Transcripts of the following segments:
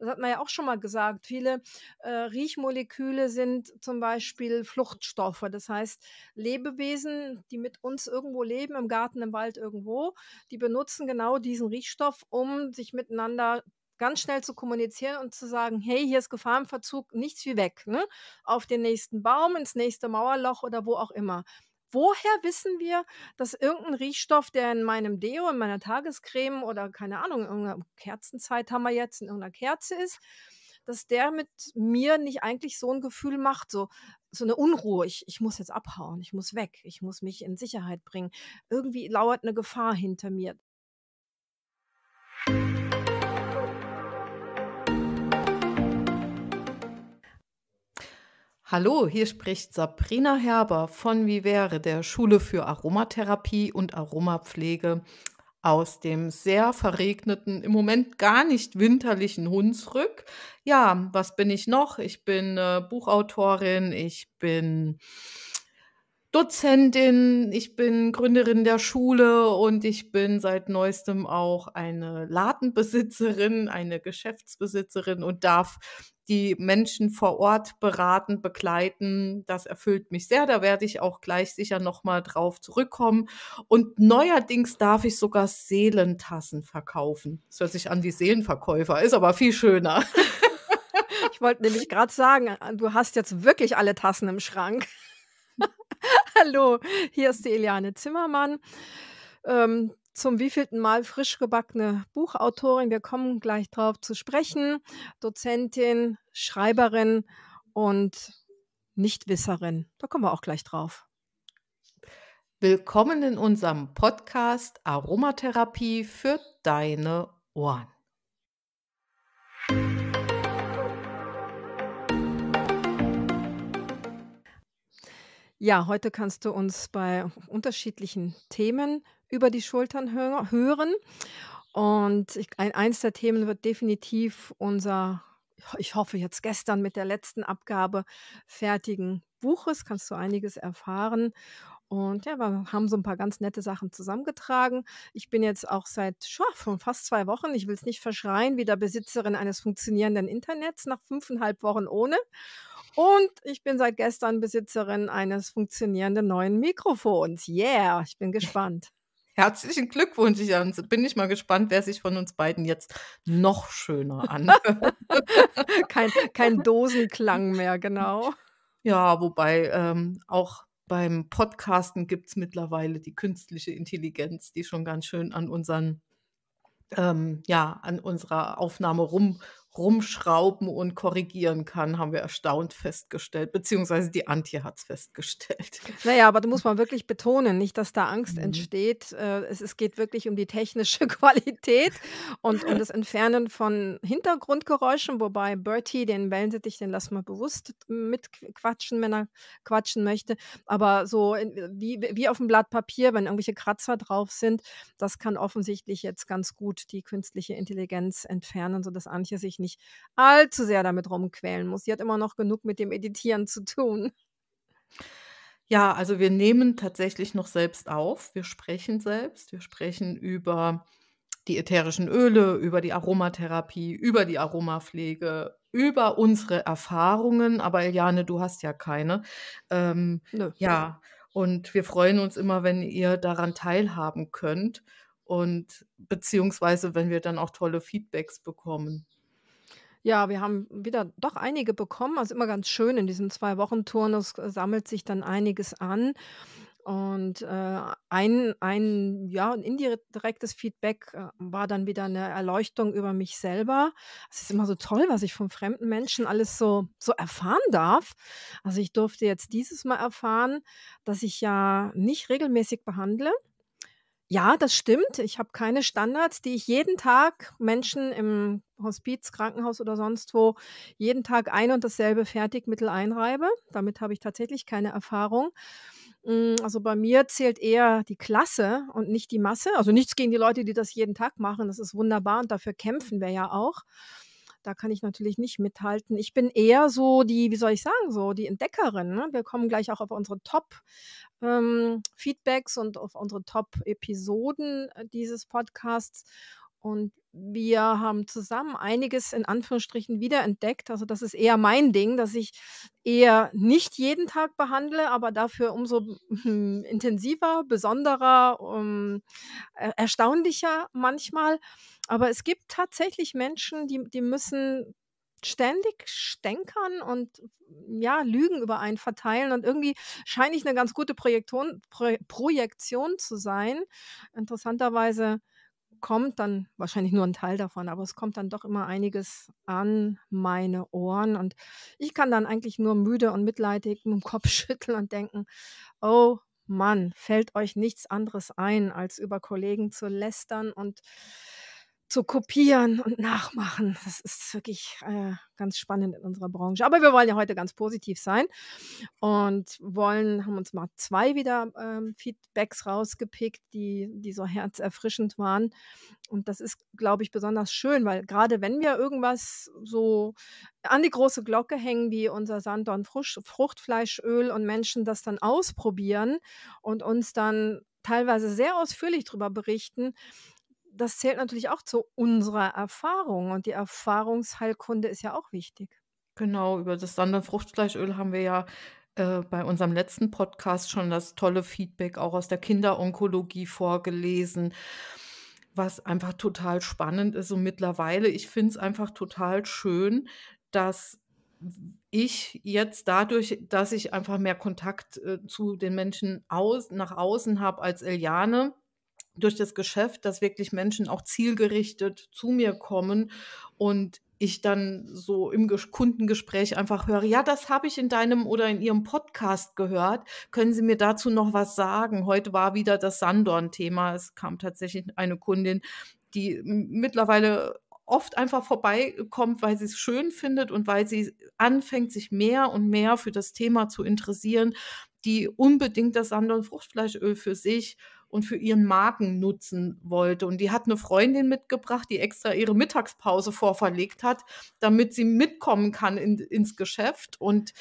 das hat man ja auch schon mal gesagt, viele äh, Riechmoleküle sind zum Beispiel Fluchtstoffe. Das heißt, Lebewesen, die mit uns irgendwo leben, im Garten, im Wald irgendwo, die benutzen genau diesen Riechstoff, um sich miteinander ganz schnell zu kommunizieren und zu sagen, hey, hier ist Gefahrenverzug, nichts wie weg, ne? auf den nächsten Baum, ins nächste Mauerloch oder wo auch immer woher wissen wir, dass irgendein Riechstoff, der in meinem Deo, in meiner Tagescreme oder keine Ahnung, in irgendeiner Kerzenzeit haben wir jetzt, in irgendeiner Kerze ist, dass der mit mir nicht eigentlich so ein Gefühl macht, so, so eine Unruhe. Ich, ich muss jetzt abhauen, ich muss weg, ich muss mich in Sicherheit bringen. Irgendwie lauert eine Gefahr hinter mir. Hallo, hier spricht Sabrina Herber von Vivere, der Schule für Aromatherapie und Aromapflege aus dem sehr verregneten, im Moment gar nicht winterlichen Hunsrück. Ja, was bin ich noch? Ich bin äh, Buchautorin, ich bin Dozentin, ich bin Gründerin der Schule und ich bin seit neuestem auch eine Ladenbesitzerin, eine Geschäftsbesitzerin und darf die Menschen vor Ort beraten, begleiten. Das erfüllt mich sehr. Da werde ich auch gleich sicher nochmal drauf zurückkommen. Und neuerdings darf ich sogar Seelentassen verkaufen. Das hört sich an wie Seelenverkäufer, ist aber viel schöner. Ich wollte nämlich gerade sagen, du hast jetzt wirklich alle Tassen im Schrank. Hallo, hier ist die Eliane Zimmermann. Ähm, zum wievielten Mal frisch gebackene Buchautorin. Wir kommen gleich drauf zu sprechen. Dozentin, Schreiberin und Nichtwisserin. Da kommen wir auch gleich drauf. Willkommen in unserem Podcast Aromatherapie für deine Ohren. Ja, heute kannst du uns bei unterschiedlichen Themen über die Schultern hö hören. Und ich, ein, eins der Themen wird definitiv unser, ich hoffe jetzt gestern mit der letzten Abgabe fertigen Buches, kannst du einiges erfahren. Und ja, wir haben so ein paar ganz nette Sachen zusammengetragen. Ich bin jetzt auch seit schon fast zwei Wochen, ich will es nicht verschreien, wieder Besitzerin eines funktionierenden Internets nach fünfeinhalb Wochen ohne. Und ich bin seit gestern Besitzerin eines funktionierenden neuen Mikrofons. Yeah, ich bin gespannt. Herzlichen Glückwunsch, Jan. Ähm, bin ich mal gespannt, wer sich von uns beiden jetzt noch schöner anhört. kein, kein Dosenklang mehr, genau. Ja, wobei ähm, auch beim Podcasten gibt es mittlerweile die künstliche Intelligenz, die schon ganz schön an unseren ähm, ja, an unserer Aufnahme rum rumschrauben und korrigieren kann, haben wir erstaunt festgestellt, beziehungsweise die Antje hat es festgestellt. Naja, aber da muss man wirklich betonen, nicht, dass da Angst mhm. entsteht. Äh, es, es geht wirklich um die technische Qualität und um das Entfernen von Hintergrundgeräuschen, wobei Bertie, den Wellensittich, den lassen wir bewusst mitquatschen, wenn er quatschen möchte. Aber so wie, wie auf dem Blatt Papier, wenn irgendwelche Kratzer drauf sind, das kann offensichtlich jetzt ganz gut die künstliche Intelligenz entfernen, sodass Antje sich nicht allzu sehr damit rumquälen muss. Sie hat immer noch genug mit dem Editieren zu tun. Ja, also wir nehmen tatsächlich noch selbst auf. Wir sprechen selbst. Wir sprechen über die ätherischen Öle, über die Aromatherapie, über die Aromapflege, über unsere Erfahrungen. Aber Eliane, du hast ja keine. Ähm, Nö. Ja, und wir freuen uns immer, wenn ihr daran teilhaben könnt und beziehungsweise wenn wir dann auch tolle Feedbacks bekommen. Ja, wir haben wieder doch einige bekommen. Also immer ganz schön in diesem Zwei-Wochen-Turnus äh, sammelt sich dann einiges an. Und äh, ein, ein, ja, indirektes Feedback äh, war dann wieder eine Erleuchtung über mich selber. Es ist immer so toll, was ich von fremden Menschen alles so, so erfahren darf. Also ich durfte jetzt dieses Mal erfahren, dass ich ja nicht regelmäßig behandle. Ja, das stimmt. Ich habe keine Standards, die ich jeden Tag Menschen im Hospiz, Krankenhaus oder sonst wo jeden Tag ein und dasselbe Fertigmittel einreibe. Damit habe ich tatsächlich keine Erfahrung. Hm, also bei mir zählt eher die Klasse und nicht die Masse. Also nichts gegen die Leute, die das jeden Tag machen. Das ist wunderbar und dafür kämpfen wir ja auch. Da kann ich natürlich nicht mithalten. Ich bin eher so die, wie soll ich sagen, so die Entdeckerin. Ne? Wir kommen gleich auch auf unsere Top-Feedbacks ähm, und auf unsere Top-Episoden äh, dieses Podcasts. Und wir haben zusammen einiges in Anführungsstrichen wiederentdeckt. Also das ist eher mein Ding, dass ich eher nicht jeden Tag behandle, aber dafür umso intensiver, besonderer, um, ähm, äh, erstaunlicher manchmal. Aber es gibt tatsächlich Menschen, die, die müssen ständig stänkern und ja, Lügen über einen verteilen. Und irgendwie scheine ich eine ganz gute Projektion, Pro Projektion zu sein. Interessanterweise kommt dann wahrscheinlich nur ein Teil davon, aber es kommt dann doch immer einiges an meine Ohren und ich kann dann eigentlich nur müde und mitleidig mit dem Kopf schütteln und denken, oh Mann, fällt euch nichts anderes ein, als über Kollegen zu lästern und zu kopieren und nachmachen. Das ist wirklich äh, ganz spannend in unserer Branche. Aber wir wollen ja heute ganz positiv sein und wollen, haben uns mal zwei wieder ähm, Feedbacks rausgepickt, die, die so herzerfrischend waren. Und das ist, glaube ich, besonders schön, weil gerade wenn wir irgendwas so an die große Glocke hängen, wie unser Sanddorn Fruchtfleischöl und Menschen das dann ausprobieren und uns dann teilweise sehr ausführlich darüber berichten, das zählt natürlich auch zu unserer Erfahrung und die Erfahrungsheilkunde ist ja auch wichtig. Genau, über das Sandelfruchtfleischöl haben wir ja äh, bei unserem letzten Podcast schon das tolle Feedback auch aus der Kinderonkologie vorgelesen, was einfach total spannend ist. Und mittlerweile, ich finde es einfach total schön, dass ich jetzt dadurch, dass ich einfach mehr Kontakt äh, zu den Menschen aus, nach außen habe als Eliane, durch das Geschäft, dass wirklich Menschen auch zielgerichtet zu mir kommen und ich dann so im Kundengespräch einfach höre, ja, das habe ich in deinem oder in Ihrem Podcast gehört. Können Sie mir dazu noch was sagen? Heute war wieder das Sandorn-Thema. Es kam tatsächlich eine Kundin, die mittlerweile oft einfach vorbeikommt, weil sie es schön findet und weil sie anfängt, sich mehr und mehr für das Thema zu interessieren, die unbedingt das Sandorn Fruchtfleischöl für sich und für ihren Magen nutzen wollte. Und die hat eine Freundin mitgebracht, die extra ihre Mittagspause vorverlegt hat, damit sie mitkommen kann in, ins Geschäft. Und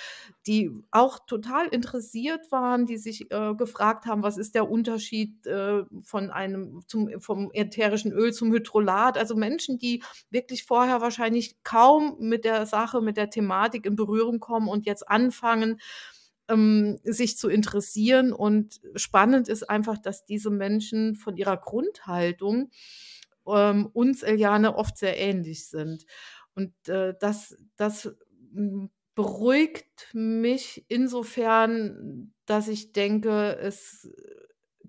die auch total interessiert waren, die sich äh, gefragt haben, was ist der Unterschied äh, von einem zum, vom ätherischen Öl zum Hydrolat. Also Menschen, die wirklich vorher wahrscheinlich kaum mit der Sache, mit der Thematik in Berührung kommen und jetzt anfangen, ähm, sich zu interessieren. Und spannend ist einfach, dass diese Menschen von ihrer Grundhaltung ähm, uns Eliane oft sehr ähnlich sind. Und äh, das, das hm, beruhigt mich insofern, dass ich denke, es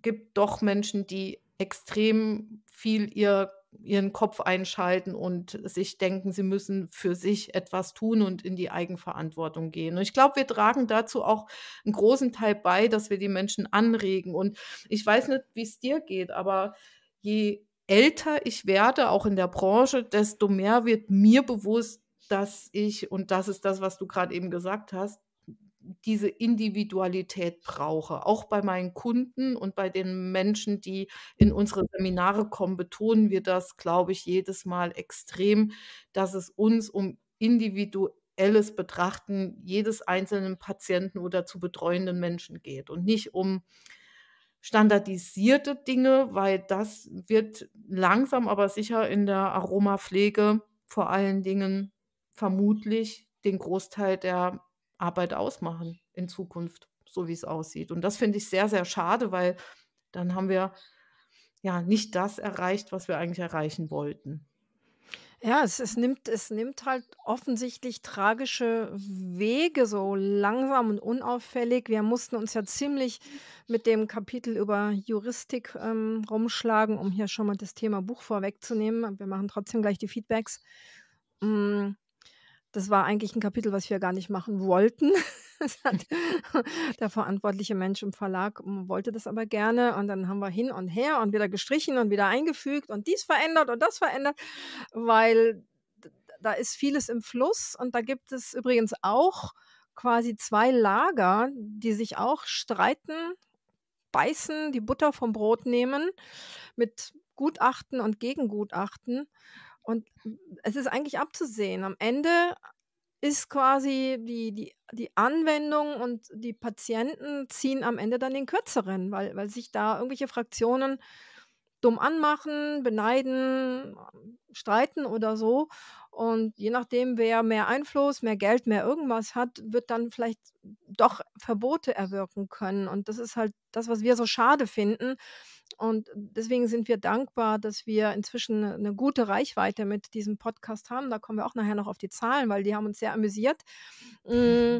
gibt doch Menschen, die extrem viel ihr ihren Kopf einschalten und sich denken, sie müssen für sich etwas tun und in die Eigenverantwortung gehen. Und ich glaube, wir tragen dazu auch einen großen Teil bei, dass wir die Menschen anregen. Und ich weiß nicht, wie es dir geht, aber je älter ich werde, auch in der Branche, desto mehr wird mir bewusst, dass ich, und das ist das, was du gerade eben gesagt hast, diese Individualität brauche. Auch bei meinen Kunden und bei den Menschen, die in unsere Seminare kommen, betonen wir das, glaube ich, jedes Mal extrem, dass es uns um individuelles Betrachten jedes einzelnen Patienten oder zu betreuenden Menschen geht und nicht um standardisierte Dinge, weil das wird langsam, aber sicher in der Aromapflege vor allen Dingen vermutlich den Großteil der Arbeit ausmachen in Zukunft, so wie es aussieht. Und das finde ich sehr, sehr schade, weil dann haben wir ja nicht das erreicht, was wir eigentlich erreichen wollten. Ja, es, es, nimmt, es nimmt halt offensichtlich tragische Wege so langsam und unauffällig. Wir mussten uns ja ziemlich mit dem Kapitel über Juristik ähm, rumschlagen, um hier schon mal das Thema Buch vorwegzunehmen. Wir machen trotzdem gleich die Feedbacks. Mm, das war eigentlich ein Kapitel, was wir gar nicht machen wollten. der verantwortliche Mensch im Verlag hm, wollte das aber gerne. Und dann haben wir hin und her und wieder gestrichen und wieder eingefügt und dies verändert und das verändert, weil da ist vieles im Fluss. Und da gibt es übrigens auch quasi zwei Lager, die sich auch streiten, beißen, die Butter vom Brot nehmen mit Gutachten und Gegengutachten. Und es ist eigentlich abzusehen. Am Ende ist quasi die, die, die Anwendung und die Patienten ziehen am Ende dann den kürzeren, weil, weil sich da irgendwelche Fraktionen dumm anmachen, beneiden, streiten oder so. Und je nachdem, wer mehr Einfluss, mehr Geld, mehr irgendwas hat, wird dann vielleicht doch Verbote erwirken können. Und das ist halt das, was wir so schade finden, und deswegen sind wir dankbar, dass wir inzwischen eine gute Reichweite mit diesem Podcast haben. Da kommen wir auch nachher noch auf die Zahlen, weil die haben uns sehr amüsiert. Mhm mm,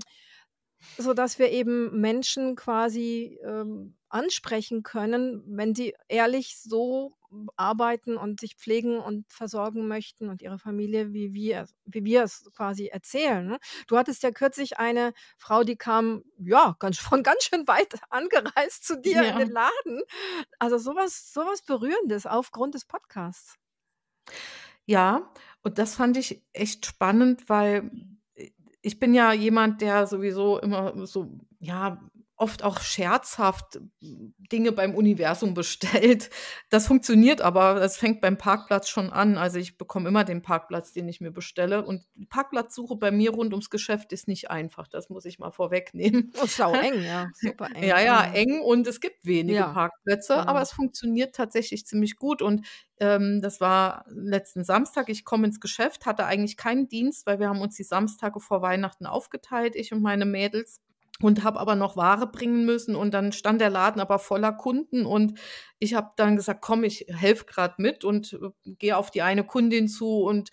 so dass wir eben Menschen quasi ähm, ansprechen können, wenn sie ehrlich so arbeiten und sich pflegen und versorgen möchten und ihre Familie, wie wir, wie wir es quasi erzählen. Ne? Du hattest ja kürzlich eine Frau, die kam, ja, ganz, von ganz schön weit angereist zu dir ja. in den Laden. Also sowas, sowas Berührendes aufgrund des Podcasts. Ja, und das fand ich echt spannend, weil äh, ich bin ja jemand, der sowieso immer so, ja, oft auch scherzhaft äh, Dinge beim Universum bestellt. Das funktioniert aber, das fängt beim Parkplatz schon an. Also ich bekomme immer den Parkplatz, den ich mir bestelle. Und Parkplatzsuche bei mir rund ums Geschäft ist nicht einfach. Das muss ich mal vorwegnehmen. Oh, schau, eng, ja. Super eng. Ja, ja, genau. eng und es gibt wenige ja. Parkplätze, genau. aber es funktioniert tatsächlich ziemlich gut. Und ähm, das war letzten Samstag. Ich komme ins Geschäft, hatte eigentlich keinen Dienst, weil wir haben uns die Samstage vor Weihnachten aufgeteilt, ich und meine Mädels und habe aber noch Ware bringen müssen und dann stand der Laden aber voller Kunden und ich habe dann gesagt, komm, ich helfe gerade mit und äh, gehe auf die eine Kundin zu und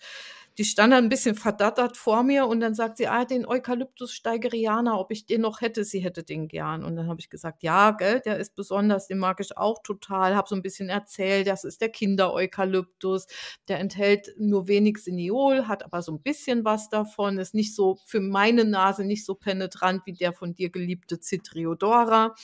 die stand dann ein bisschen verdattert vor mir und dann sagt sie, ah, den Eukalyptus steigerianer, ob ich den noch hätte, sie hätte den gern. Und dann habe ich gesagt, ja, gell, der ist besonders, den mag ich auch total, habe so ein bisschen erzählt, das ist der Kinder-Eukalyptus, der enthält nur wenig Siniol, hat aber so ein bisschen was davon, ist nicht so für meine Nase nicht so penetrant wie der von dir geliebte Citriodora,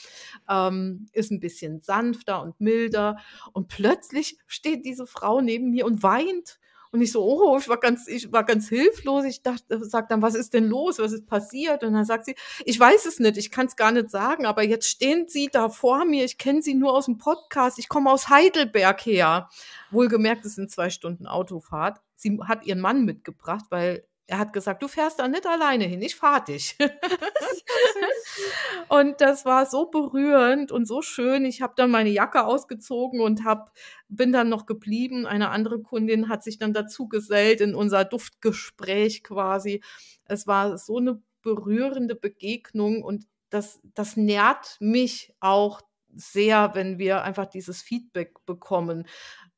ähm, ist ein bisschen sanfter und milder und plötzlich steht diese Frau neben mir und weint und ich so, oh, ich war ganz, ich war ganz hilflos. Ich dachte, äh, sag dann, was ist denn los? Was ist passiert? Und dann sagt sie, ich weiß es nicht, ich kann es gar nicht sagen, aber jetzt stehen sie da vor mir. Ich kenne sie nur aus dem Podcast. Ich komme aus Heidelberg her. Wohlgemerkt, es sind zwei Stunden Autofahrt. Sie hat ihren Mann mitgebracht, weil er hat gesagt, du fährst da nicht alleine hin, ich fahre dich. und das war so berührend und so schön. Ich habe dann meine Jacke ausgezogen und hab, bin dann noch geblieben. Eine andere Kundin hat sich dann dazu gesellt in unser Duftgespräch quasi. Es war so eine berührende Begegnung und das, das nährt mich auch sehr, wenn wir einfach dieses Feedback bekommen.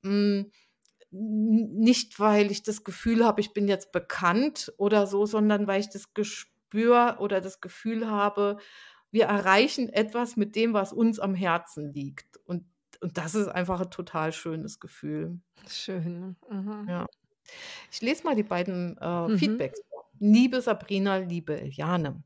Hm nicht, weil ich das Gefühl habe, ich bin jetzt bekannt oder so, sondern weil ich das Gespür oder das Gefühl habe, wir erreichen etwas mit dem, was uns am Herzen liegt. Und, und das ist einfach ein total schönes Gefühl. Schön. Ne? Mhm. Ja. Ich lese mal die beiden äh, mhm. Feedbacks. Liebe Sabrina, liebe Eliane.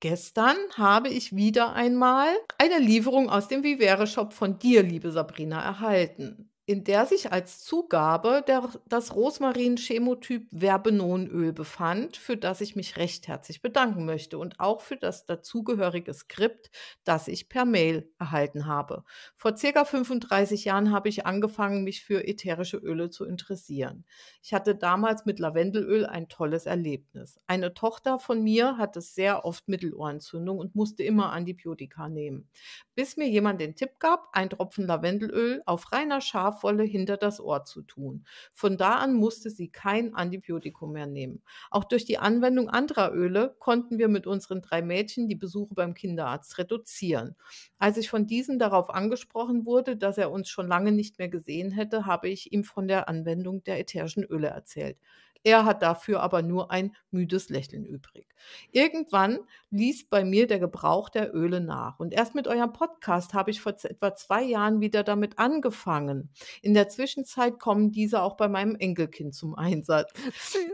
Gestern habe ich wieder einmal eine Lieferung aus dem Vivere Shop von dir, liebe Sabrina, erhalten in der sich als Zugabe der, das Rosmarin-Chemotyp Verbenonöl befand, für das ich mich recht herzlich bedanken möchte und auch für das dazugehörige Skript, das ich per Mail erhalten habe. Vor circa 35 Jahren habe ich angefangen, mich für ätherische Öle zu interessieren. Ich hatte damals mit Lavendelöl ein tolles Erlebnis. Eine Tochter von mir hatte sehr oft Mittelohrentzündung und musste immer Antibiotika nehmen, bis mir jemand den Tipp gab, ein Tropfen Lavendelöl auf reiner Schaf Haarvolle hinter das Ohr zu tun. Von da an musste sie kein Antibiotikum mehr nehmen. Auch durch die Anwendung anderer Öle konnten wir mit unseren drei Mädchen die Besuche beim Kinderarzt reduzieren. Als ich von diesem darauf angesprochen wurde, dass er uns schon lange nicht mehr gesehen hätte, habe ich ihm von der Anwendung der ätherischen Öle erzählt. Er hat dafür aber nur ein müdes Lächeln übrig. Irgendwann ließ bei mir der Gebrauch der Öle nach. Und erst mit eurem Podcast habe ich vor etwa zwei Jahren wieder damit angefangen. In der Zwischenzeit kommen diese auch bei meinem Enkelkind zum Einsatz.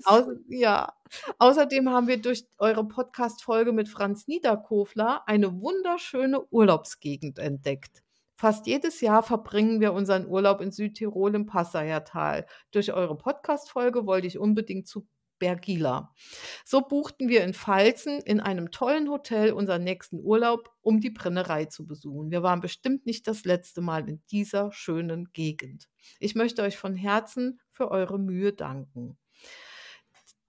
Au ja. Außerdem haben wir durch eure Podcast-Folge mit Franz Niederkofler eine wunderschöne Urlaubsgegend entdeckt. Fast jedes Jahr verbringen wir unseren Urlaub in Südtirol im Passaiertal. Durch eure Podcast-Folge wollte ich unbedingt zu Bergila. So buchten wir in Pfalzen in einem tollen Hotel unseren nächsten Urlaub, um die Brennerei zu besuchen. Wir waren bestimmt nicht das letzte Mal in dieser schönen Gegend. Ich möchte euch von Herzen für eure Mühe danken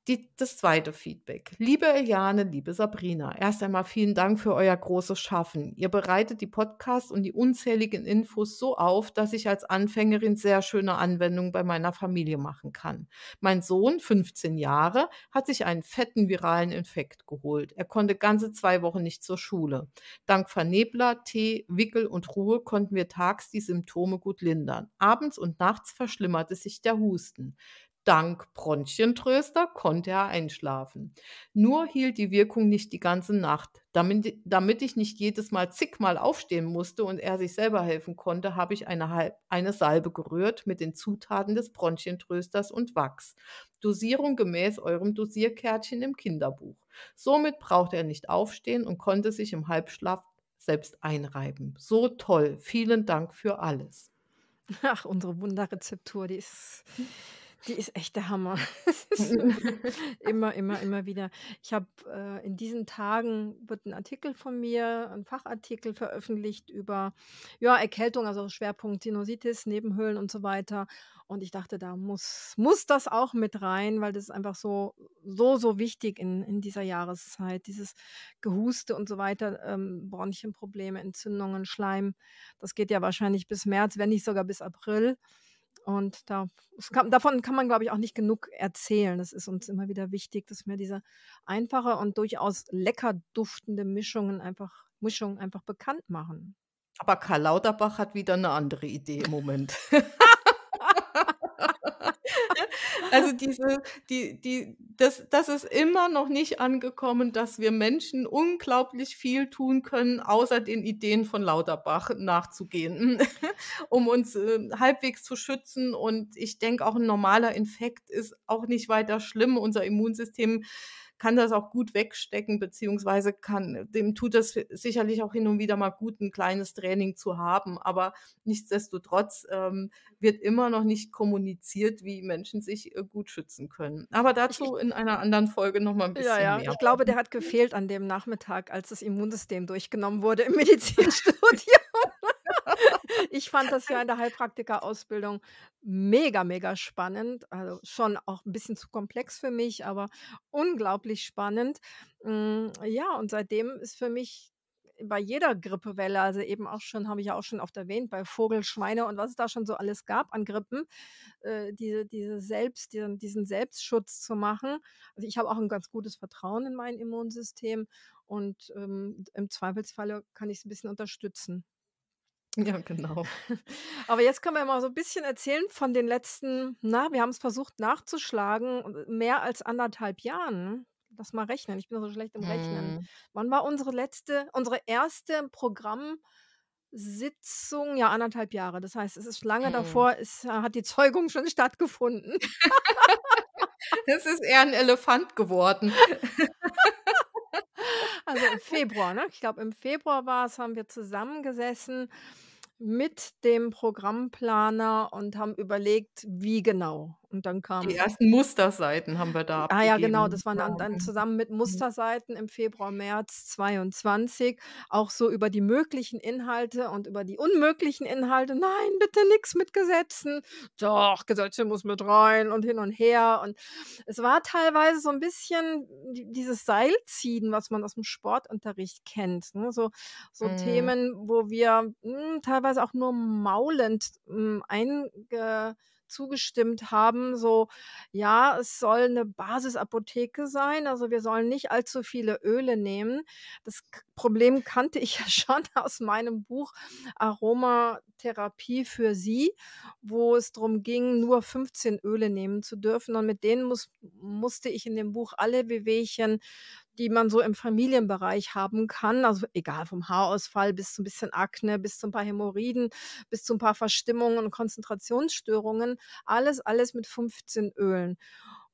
die, das zweite Feedback. Liebe Eliane, liebe Sabrina, erst einmal vielen Dank für euer großes Schaffen. Ihr bereitet die Podcasts und die unzähligen Infos so auf, dass ich als Anfängerin sehr schöne Anwendungen bei meiner Familie machen kann. Mein Sohn, 15 Jahre, hat sich einen fetten viralen Infekt geholt. Er konnte ganze zwei Wochen nicht zur Schule. Dank Vernebler, Tee, Wickel und Ruhe konnten wir tags die Symptome gut lindern. Abends und nachts verschlimmerte sich der Husten. Dank Bronchientröster konnte er einschlafen. Nur hielt die Wirkung nicht die ganze Nacht. Damit, damit ich nicht jedes Mal zigmal aufstehen musste und er sich selber helfen konnte, habe ich eine, eine Salbe gerührt mit den Zutaten des Bronchientrösters und Wachs. Dosierung gemäß eurem Dosierkärtchen im Kinderbuch. Somit brauchte er nicht aufstehen und konnte sich im Halbschlaf selbst einreiben. So toll. Vielen Dank für alles. Ach, unsere Wunderrezeptur, die ist Die ist echt der Hammer. Mhm. immer, immer, immer wieder. Ich habe äh, in diesen Tagen wird ein Artikel von mir, ein Fachartikel veröffentlicht über ja, Erkältung, also Schwerpunkt Sinusitis, Nebenhöhlen und so weiter. Und ich dachte, da muss, muss das auch mit rein, weil das ist einfach so, so, so wichtig in, in dieser Jahreszeit. Dieses Gehuste und so weiter, ähm, Bronchienprobleme, Entzündungen, Schleim. Das geht ja wahrscheinlich bis März, wenn nicht sogar bis April. Und da, kann, davon kann man, glaube ich, auch nicht genug erzählen. Das ist uns immer wieder wichtig, dass mir diese einfache und durchaus lecker duftende Mischungen einfach, Mischung einfach bekannt machen. Aber Karl Lauterbach hat wieder eine andere Idee im Moment. also diese, die, die, das, das ist immer noch nicht angekommen, dass wir Menschen unglaublich viel tun können, außer den Ideen von Lauterbach nachzugehen, um uns äh, halbwegs zu schützen. Und ich denke, auch ein normaler Infekt ist auch nicht weiter schlimm. Unser Immunsystem kann das auch gut wegstecken, beziehungsweise kann, dem tut es sicherlich auch hin und wieder mal gut, ein kleines Training zu haben. Aber nichtsdestotrotz ähm, wird immer noch nicht kommuniziert, wie Menschen sich äh, gut schützen können. Aber dazu in einer anderen Folge nochmal ein bisschen ja, ja. mehr. Ich glaube, der hat gefehlt an dem Nachmittag, als das Immunsystem durchgenommen wurde im Medizinstudium. Ich fand das ja in der Heilpraktika-Ausbildung mega, mega spannend. Also schon auch ein bisschen zu komplex für mich, aber unglaublich spannend. Mm, ja, und seitdem ist für mich bei jeder Grippewelle, also eben auch schon, habe ich ja auch schon oft erwähnt, bei Vogel, Schweine und was es da schon so alles gab an Grippen, äh, diese, diese Selbst, diesen, diesen Selbstschutz zu machen. Also ich habe auch ein ganz gutes Vertrauen in mein Immunsystem und ähm, im Zweifelsfalle kann ich es ein bisschen unterstützen. Ja, genau. Aber jetzt können wir mal so ein bisschen erzählen von den letzten, na, wir haben es versucht nachzuschlagen, mehr als anderthalb Jahren. Lass mal rechnen, ich bin so schlecht im Rechnen. Hm. Wann war unsere letzte, unsere erste Programmsitzung? Ja, anderthalb Jahre. Das heißt, es ist lange hm. davor, es hat die Zeugung schon stattgefunden. das ist eher ein Elefant geworden. Also im Februar, ne? Ich glaube, im Februar war es, haben wir zusammengesessen mit dem Programmplaner und haben überlegt, wie genau. Und dann kam. Die ersten Musterseiten haben wir da. Ah ja, genau. Ne? Das waren dann, genau, dann genau. zusammen mit mhm. Musterseiten im Februar, März 22. Auch so über die möglichen Inhalte und über die unmöglichen Inhalte. Nein, bitte nichts mit Gesetzen. Doch, Gesetze muss mit rein und hin und her. Und es war teilweise so ein bisschen dieses Seilziehen, was man aus dem Sportunterricht kennt. Ne? So, so mm. Themen, wo wir mh, hm, teilweise auch nur maulend mh, hm, einge zugestimmt haben, so, ja, es soll eine Basisapotheke sein, also wir sollen nicht allzu viele Öle nehmen. Das Problem kannte ich ja schon aus meinem Buch Aromatherapie für Sie, wo es darum ging, nur 15 Öle nehmen zu dürfen und mit denen muss, musste ich in dem Buch alle Bewegchen die man so im Familienbereich haben kann. Also egal vom Haarausfall bis zu ein bisschen Akne, bis zu ein paar Hämorrhoiden, bis zu ein paar Verstimmungen und Konzentrationsstörungen. Alles, alles mit 15 Ölen.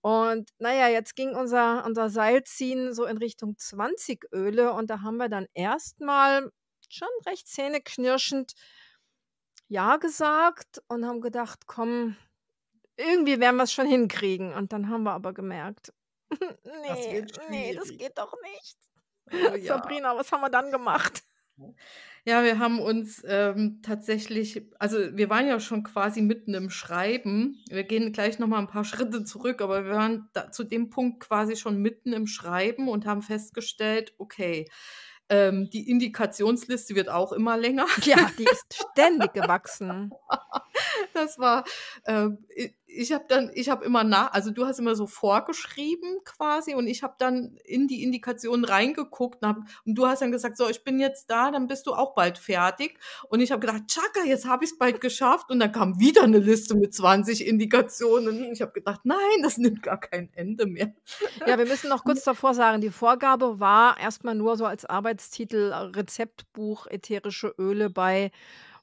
Und naja, jetzt ging unser, unser Seilziehen so in Richtung 20 Öle und da haben wir dann erstmal schon recht zähneknirschend Ja gesagt und haben gedacht, komm, irgendwie werden wir es schon hinkriegen. Und dann haben wir aber gemerkt, nee, das nee, das geht doch nicht. Oh, ja. Sabrina, was haben wir dann gemacht? Ja, wir haben uns ähm, tatsächlich, also wir waren ja schon quasi mitten im Schreiben. Wir gehen gleich noch mal ein paar Schritte zurück, aber wir waren da, zu dem Punkt quasi schon mitten im Schreiben und haben festgestellt, okay, ähm, die Indikationsliste wird auch immer länger. Ja, die ist ständig gewachsen. Das war äh, ich habe dann, ich habe immer nach, also du hast immer so vorgeschrieben quasi und ich habe dann in die Indikationen reingeguckt und, hab, und, du hast dann gesagt, so, ich bin jetzt da, dann bist du auch bald fertig. Und ich habe gedacht, tschakka, jetzt habe ich es bald geschafft. Und dann kam wieder eine Liste mit 20 Indikationen. Und ich habe gedacht, nein, das nimmt gar kein Ende mehr. Ja, wir müssen noch kurz davor sagen, die Vorgabe war erstmal nur so als Arbeitstitel äh, Rezeptbuch ätherische Öle bei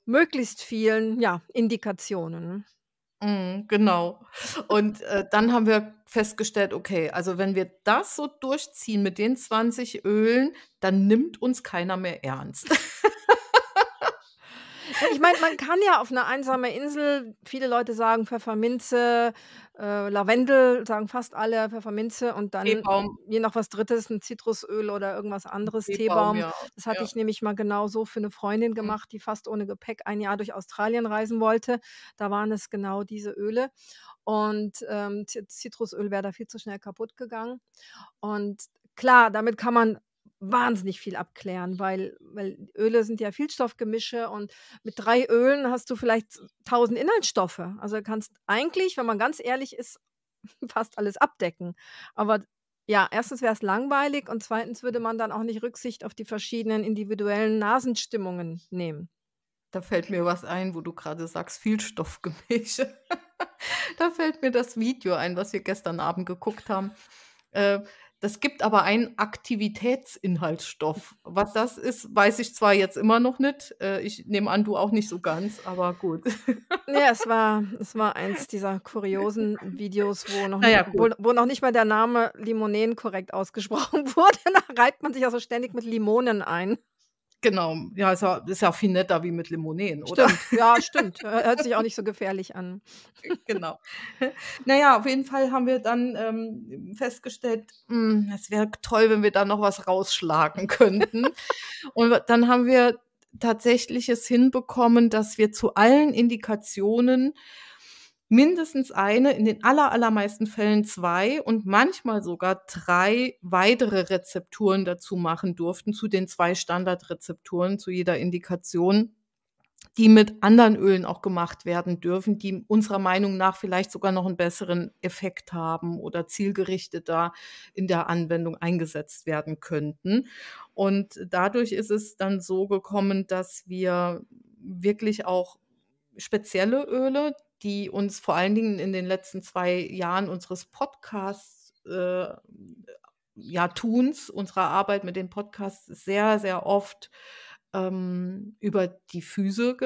möglichst vielen ja, Indikationen. Mhm, genau. Und äh, dann haben wir festgestellt, okay, also wenn wir das so durchziehen mit den 20 Ölen, dann nimmt uns keiner mehr ernst. Ich meine, man kann ja auf einer einsamen Insel, viele Leute sagen Pfefferminze, äh, Lavendel, sagen fast alle Pfefferminze und dann Teebaum. je noch was Drittes, ein Zitrusöl oder irgendwas anderes, Teebaum. Teebaum. Ja. Das hatte ja. ich nämlich mal genau so für eine Freundin mhm. gemacht, die fast ohne Gepäck ein Jahr durch Australien reisen wollte. Da waren es genau diese Öle. Und ähm, Zitrusöl wäre da viel zu schnell kaputt gegangen. Und klar, damit kann man wahnsinnig viel abklären, weil, weil Öle sind ja Vielstoffgemische und mit drei Ölen hast du vielleicht tausend Inhaltsstoffe. Also kannst eigentlich, wenn man ganz ehrlich ist, fast alles abdecken. Aber ja, erstens wäre es langweilig und zweitens würde man dann auch nicht Rücksicht auf die verschiedenen individuellen Nasenstimmungen nehmen. Da fällt mir was ein, wo du gerade sagst, Vielstoffgemische. da fällt mir das Video ein, was wir gestern Abend geguckt haben. Äh, das gibt aber einen Aktivitätsinhaltsstoff. Was das ist, weiß ich zwar jetzt immer noch nicht. Äh, ich nehme an, du auch nicht so ganz, aber gut. Ja, es war, es war eins dieser kuriosen Videos, wo noch, naja, nicht, wo, wo, noch nicht mal der Name Limonen korrekt ausgesprochen wurde. Da reibt man sich also ständig mit Limonen ein. Genau, ja, ist ja, ist ja viel netter wie mit Limonen, oder? Stimmt. Ja, stimmt. Hört sich auch nicht so gefährlich an. Genau. Naja, auf jeden Fall haben wir dann ähm, festgestellt, hm, es wäre toll, wenn wir da noch was rausschlagen könnten. Und dann haben wir tatsächlich es hinbekommen, dass wir zu allen Indikationen mindestens eine, in den allermeisten Fällen zwei und manchmal sogar drei weitere Rezepturen dazu machen durften, zu den zwei Standardrezepturen zu jeder Indikation, die mit anderen Ölen auch gemacht werden dürfen, die unserer Meinung nach vielleicht sogar noch einen besseren Effekt haben oder zielgerichteter in der Anwendung eingesetzt werden könnten. Und dadurch ist es dann so gekommen, dass wir wirklich auch spezielle Öle, die uns vor allen Dingen in den letzten zwei Jahren unseres Podcasts, äh, ja, Tuns, unserer Arbeit mit den Podcasts sehr, sehr oft ähm, über die Füße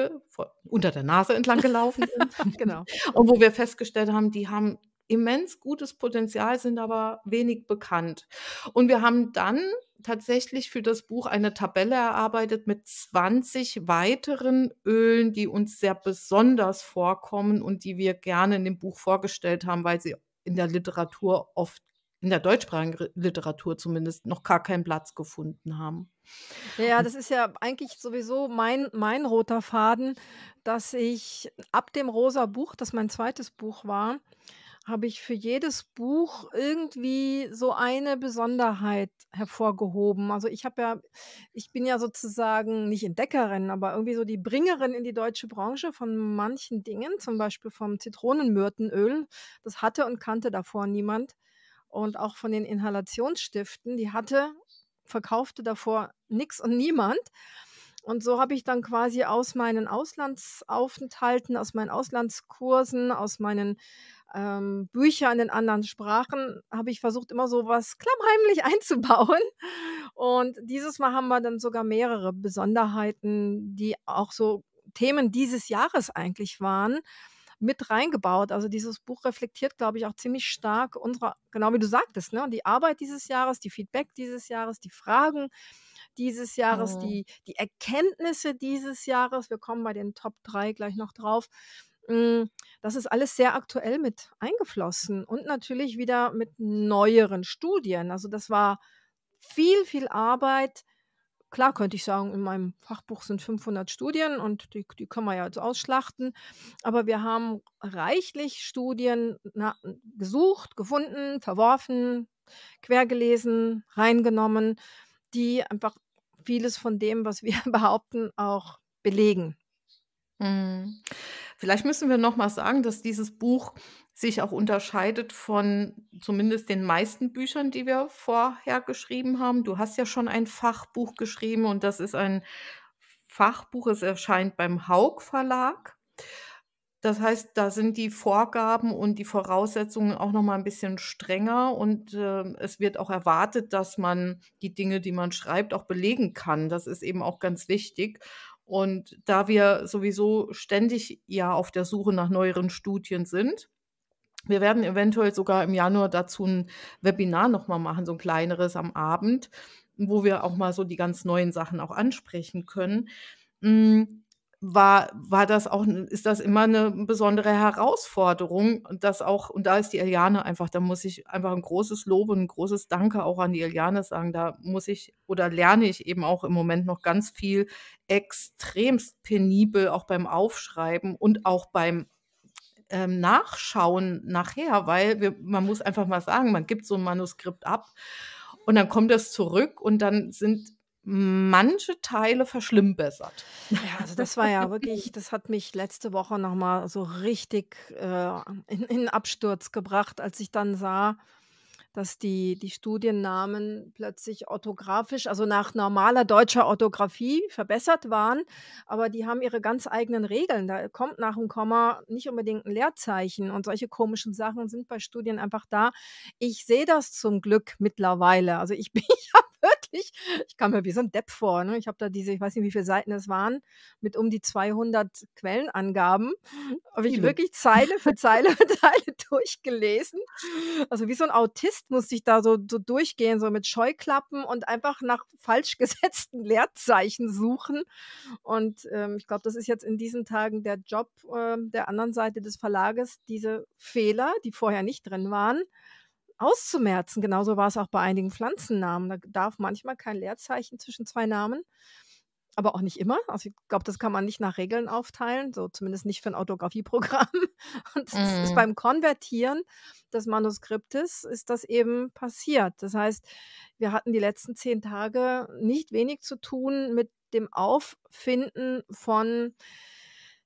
unter der Nase entlang gelaufen sind. genau. Und wo wir festgestellt haben, die haben immens gutes Potenzial, sind aber wenig bekannt. Und wir haben dann tatsächlich für das Buch eine Tabelle erarbeitet mit 20 weiteren Ölen, die uns sehr besonders vorkommen und die wir gerne in dem Buch vorgestellt haben, weil sie in der Literatur oft in der deutschsprachigen Literatur zumindest noch gar keinen Platz gefunden haben. Ja, das ist ja eigentlich sowieso mein, mein roter Faden, dass ich ab dem Rosa Buch, das mein zweites Buch war, habe ich für jedes Buch irgendwie so eine Besonderheit hervorgehoben. Also ich habe ja, ich bin ja sozusagen nicht Entdeckerin, aber irgendwie so die Bringerin in die deutsche Branche von manchen Dingen, zum Beispiel vom Zitronenmyrtenöl. Das hatte und kannte davor niemand. Und auch von den Inhalationsstiften, die hatte, verkaufte davor nichts und niemand. Und so habe ich dann quasi aus meinen Auslandsaufenthalten, aus meinen Auslandskursen, aus meinen ähm, Bücher in den anderen Sprachen, habe ich versucht, immer so was klammheimlich einzubauen. Und dieses Mal haben wir dann sogar mehrere Besonderheiten, die auch so Themen dieses Jahres eigentlich waren, mit reingebaut. Also dieses Buch reflektiert, glaube ich, auch ziemlich stark unsere, genau wie du sagtest, ne, die Arbeit dieses Jahres, die Feedback dieses Jahres, die Fragen dieses Jahres, oh. die, die Erkenntnisse dieses Jahres. Wir kommen bei den Top 3 gleich noch drauf. Hm, das ist alles sehr aktuell mit eingeflossen und natürlich wieder mit neueren Studien. Also das war viel, viel Arbeit. Klar könnte ich sagen, in meinem Fachbuch sind 500 Studien und die, die können wir ja jetzt ausschlachten. Aber wir haben reichlich Studien na, gesucht, gefunden, verworfen, quergelesen, reingenommen, die einfach vieles von dem, was wir behaupten, auch belegen. Mhm. Vielleicht müssen wir noch mal sagen, dass dieses Buch sich auch unterscheidet von zumindest den meisten Büchern, die wir vorher geschrieben haben. Du hast ja schon ein Fachbuch geschrieben und das ist ein Fachbuch, es erscheint beim Haug Verlag. Das heißt, da sind die Vorgaben und die Voraussetzungen auch noch mal ein bisschen strenger und äh, es wird auch erwartet, dass man die Dinge, die man schreibt, auch belegen kann. Das ist eben auch ganz wichtig. Und da wir sowieso ständig ja auf der Suche nach neueren Studien sind, wir werden eventuell sogar im Januar dazu ein Webinar nochmal machen, so ein kleineres am Abend, wo wir auch mal so die ganz neuen Sachen auch ansprechen können. Hm, war, war das auch, ist das immer eine besondere Herausforderung. Und das auch, und da ist die Eliane einfach, da muss ich einfach ein großes Lob und ein großes Danke auch an die Eliane sagen. Da muss ich oder lerne ich eben auch im Moment noch ganz viel extremst penibel, auch beim Aufschreiben und auch beim ähm, Nachschauen nachher, weil wir, man muss einfach mal sagen, man gibt so ein Manuskript ab und dann kommt das zurück und dann sind manche Teile verschlimmbessert. Ja, also das war ja wirklich, das hat mich letzte Woche nochmal so richtig äh, in, in Absturz gebracht, als ich dann sah, dass die, die Studiennamen plötzlich orthografisch, also nach normaler deutscher Orthographie verbessert waren, aber die haben ihre ganz eigenen Regeln. Da kommt nach dem Komma nicht unbedingt ein Leerzeichen und solche komischen Sachen sind bei Studien einfach da. Ich sehe das zum Glück mittlerweile. Also ich bin ja wirklich, ich kam mir wie so ein Depp vor. Ne? Ich habe da diese, ich weiß nicht, wie viele Seiten es waren, mit um die 200 Quellenangaben, habe ich wirklich Zeile für Zeile für Zeile durchgelesen. Also wie so ein Autist Test musste ich da so, so durchgehen, so mit Scheuklappen und einfach nach falsch gesetzten Leerzeichen suchen. Und ähm, ich glaube, das ist jetzt in diesen Tagen der Job äh, der anderen Seite des Verlages, diese Fehler, die vorher nicht drin waren, auszumerzen. Genauso war es auch bei einigen Pflanzennamen. Da darf manchmal kein Leerzeichen zwischen zwei Namen aber auch nicht immer. Also ich glaube, das kann man nicht nach Regeln aufteilen, so zumindest nicht für ein Autografieprogramm. Und das mm. ist mhm. beim Konvertieren des Manuskriptes ist das eben passiert. Das heißt, wir hatten die letzten zehn Tage nicht wenig zu tun mit dem Auffinden von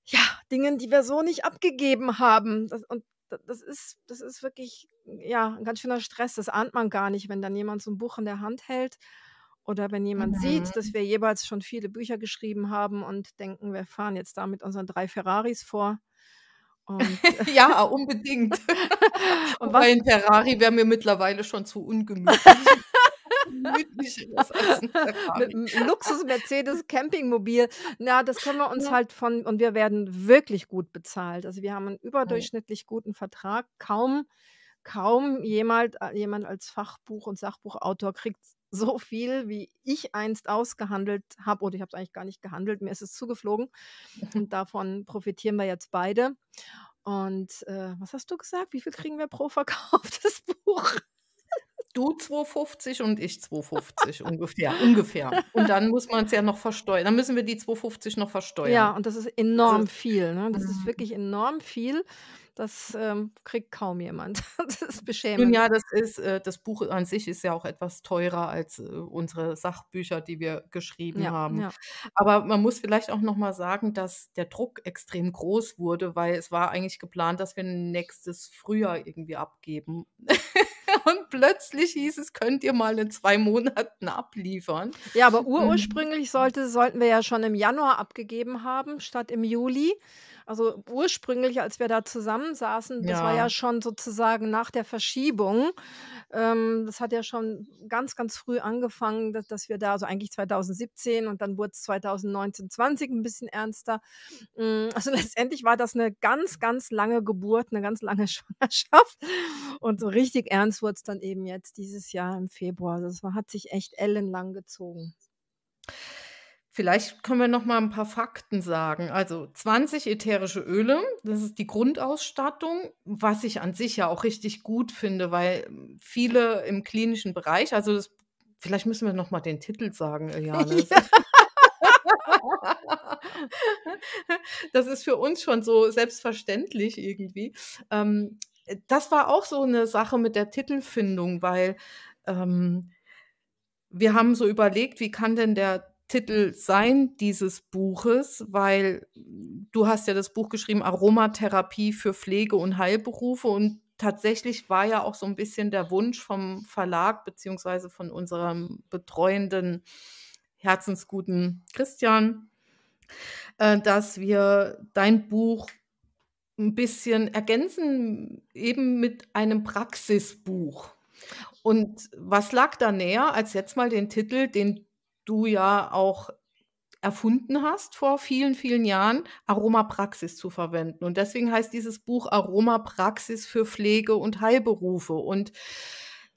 ja, Dingen, die wir so nicht abgegeben haben. Das, und das ist, das ist wirklich ja, ein ganz schöner Stress. Das ahnt man gar nicht, wenn dann jemand so ein Buch in der Hand hält oder wenn jemand mhm. sieht, dass wir jeweils schon viele Bücher geschrieben haben und denken, wir fahren jetzt da mit unseren drei Ferraris vor. ja, ah, unbedingt. und Wobei was? ein Ferrari wäre mir mittlerweile schon zu ungemütlich. Mit einem Luxus-Mercedes-Campingmobil. Na, das können wir uns ja. halt von, und wir werden wirklich gut bezahlt. Also wir haben einen überdurchschnittlich guten Vertrag. Kaum, kaum jemand, äh, jemand als Fachbuch- und Sachbuchautor kriegt so viel, wie ich einst ausgehandelt habe, oder ich habe es eigentlich gar nicht gehandelt, mir ist es zugeflogen. Und davon profitieren wir jetzt beide. Und äh, was hast du gesagt? Wie viel kriegen wir pro verkauftes Buch? Du 2,50 und ich 2,50 ungefähr, ungefähr. Und dann muss man es ja noch versteuern. Dann müssen wir die 2,50 noch versteuern. Ja, und das ist enorm also, viel. Ne? Das ist hm. wirklich enorm viel. Das ähm, kriegt kaum jemand. das ist beschämend. Nun ja, das ist, äh, das Buch an sich ist ja auch etwas teurer als äh, unsere Sachbücher, die wir geschrieben ja, haben. Ja. Aber man muss vielleicht auch nochmal sagen, dass der Druck extrem groß wurde, weil es war eigentlich geplant, dass wir nächstes Frühjahr irgendwie abgeben. Und plötzlich hieß es, könnt ihr mal in zwei Monaten abliefern. Ja, aber mhm. ursprünglich sollte, sollten wir ja schon im Januar abgegeben haben, statt im Juli. Also ursprünglich, als wir da zusammensaßen, das ja. war ja schon sozusagen nach der Verschiebung. Ähm, das hat ja schon ganz, ganz früh angefangen, dass, dass wir da, also eigentlich 2017 und dann wurde es 2019, 20 ein bisschen ernster. Mm, also letztendlich war das eine ganz, ganz lange Geburt, eine ganz lange Schwangerschaft. Und so richtig ernst wurde es dann eben jetzt dieses Jahr im Februar. Das also war, hat sich echt ellenlang gezogen. Vielleicht können wir noch mal ein paar Fakten sagen. Also 20 ätherische Öle, das ist die Grundausstattung, was ich an sich ja auch richtig gut finde, weil ähm, viele im klinischen Bereich, also das, vielleicht müssen wir noch mal den Titel sagen, Eliane. Ja. das ist für uns schon so selbstverständlich irgendwie. Ähm, das war auch so eine Sache mit der Titelfindung, weil ähm, wir haben so überlegt, wie kann denn der Titel sein dieses Buches, weil du hast ja das Buch geschrieben Aromatherapie für Pflege und Heilberufe und tatsächlich war ja auch so ein bisschen der Wunsch vom Verlag beziehungsweise von unserem betreuenden herzensguten Christian, äh, dass wir dein Buch ein bisschen ergänzen eben mit einem Praxisbuch. Und was lag da näher, als jetzt mal den Titel, den du ja auch erfunden hast vor vielen, vielen Jahren, Aromapraxis zu verwenden. Und deswegen heißt dieses Buch Aromapraxis für Pflege und Heilberufe. Und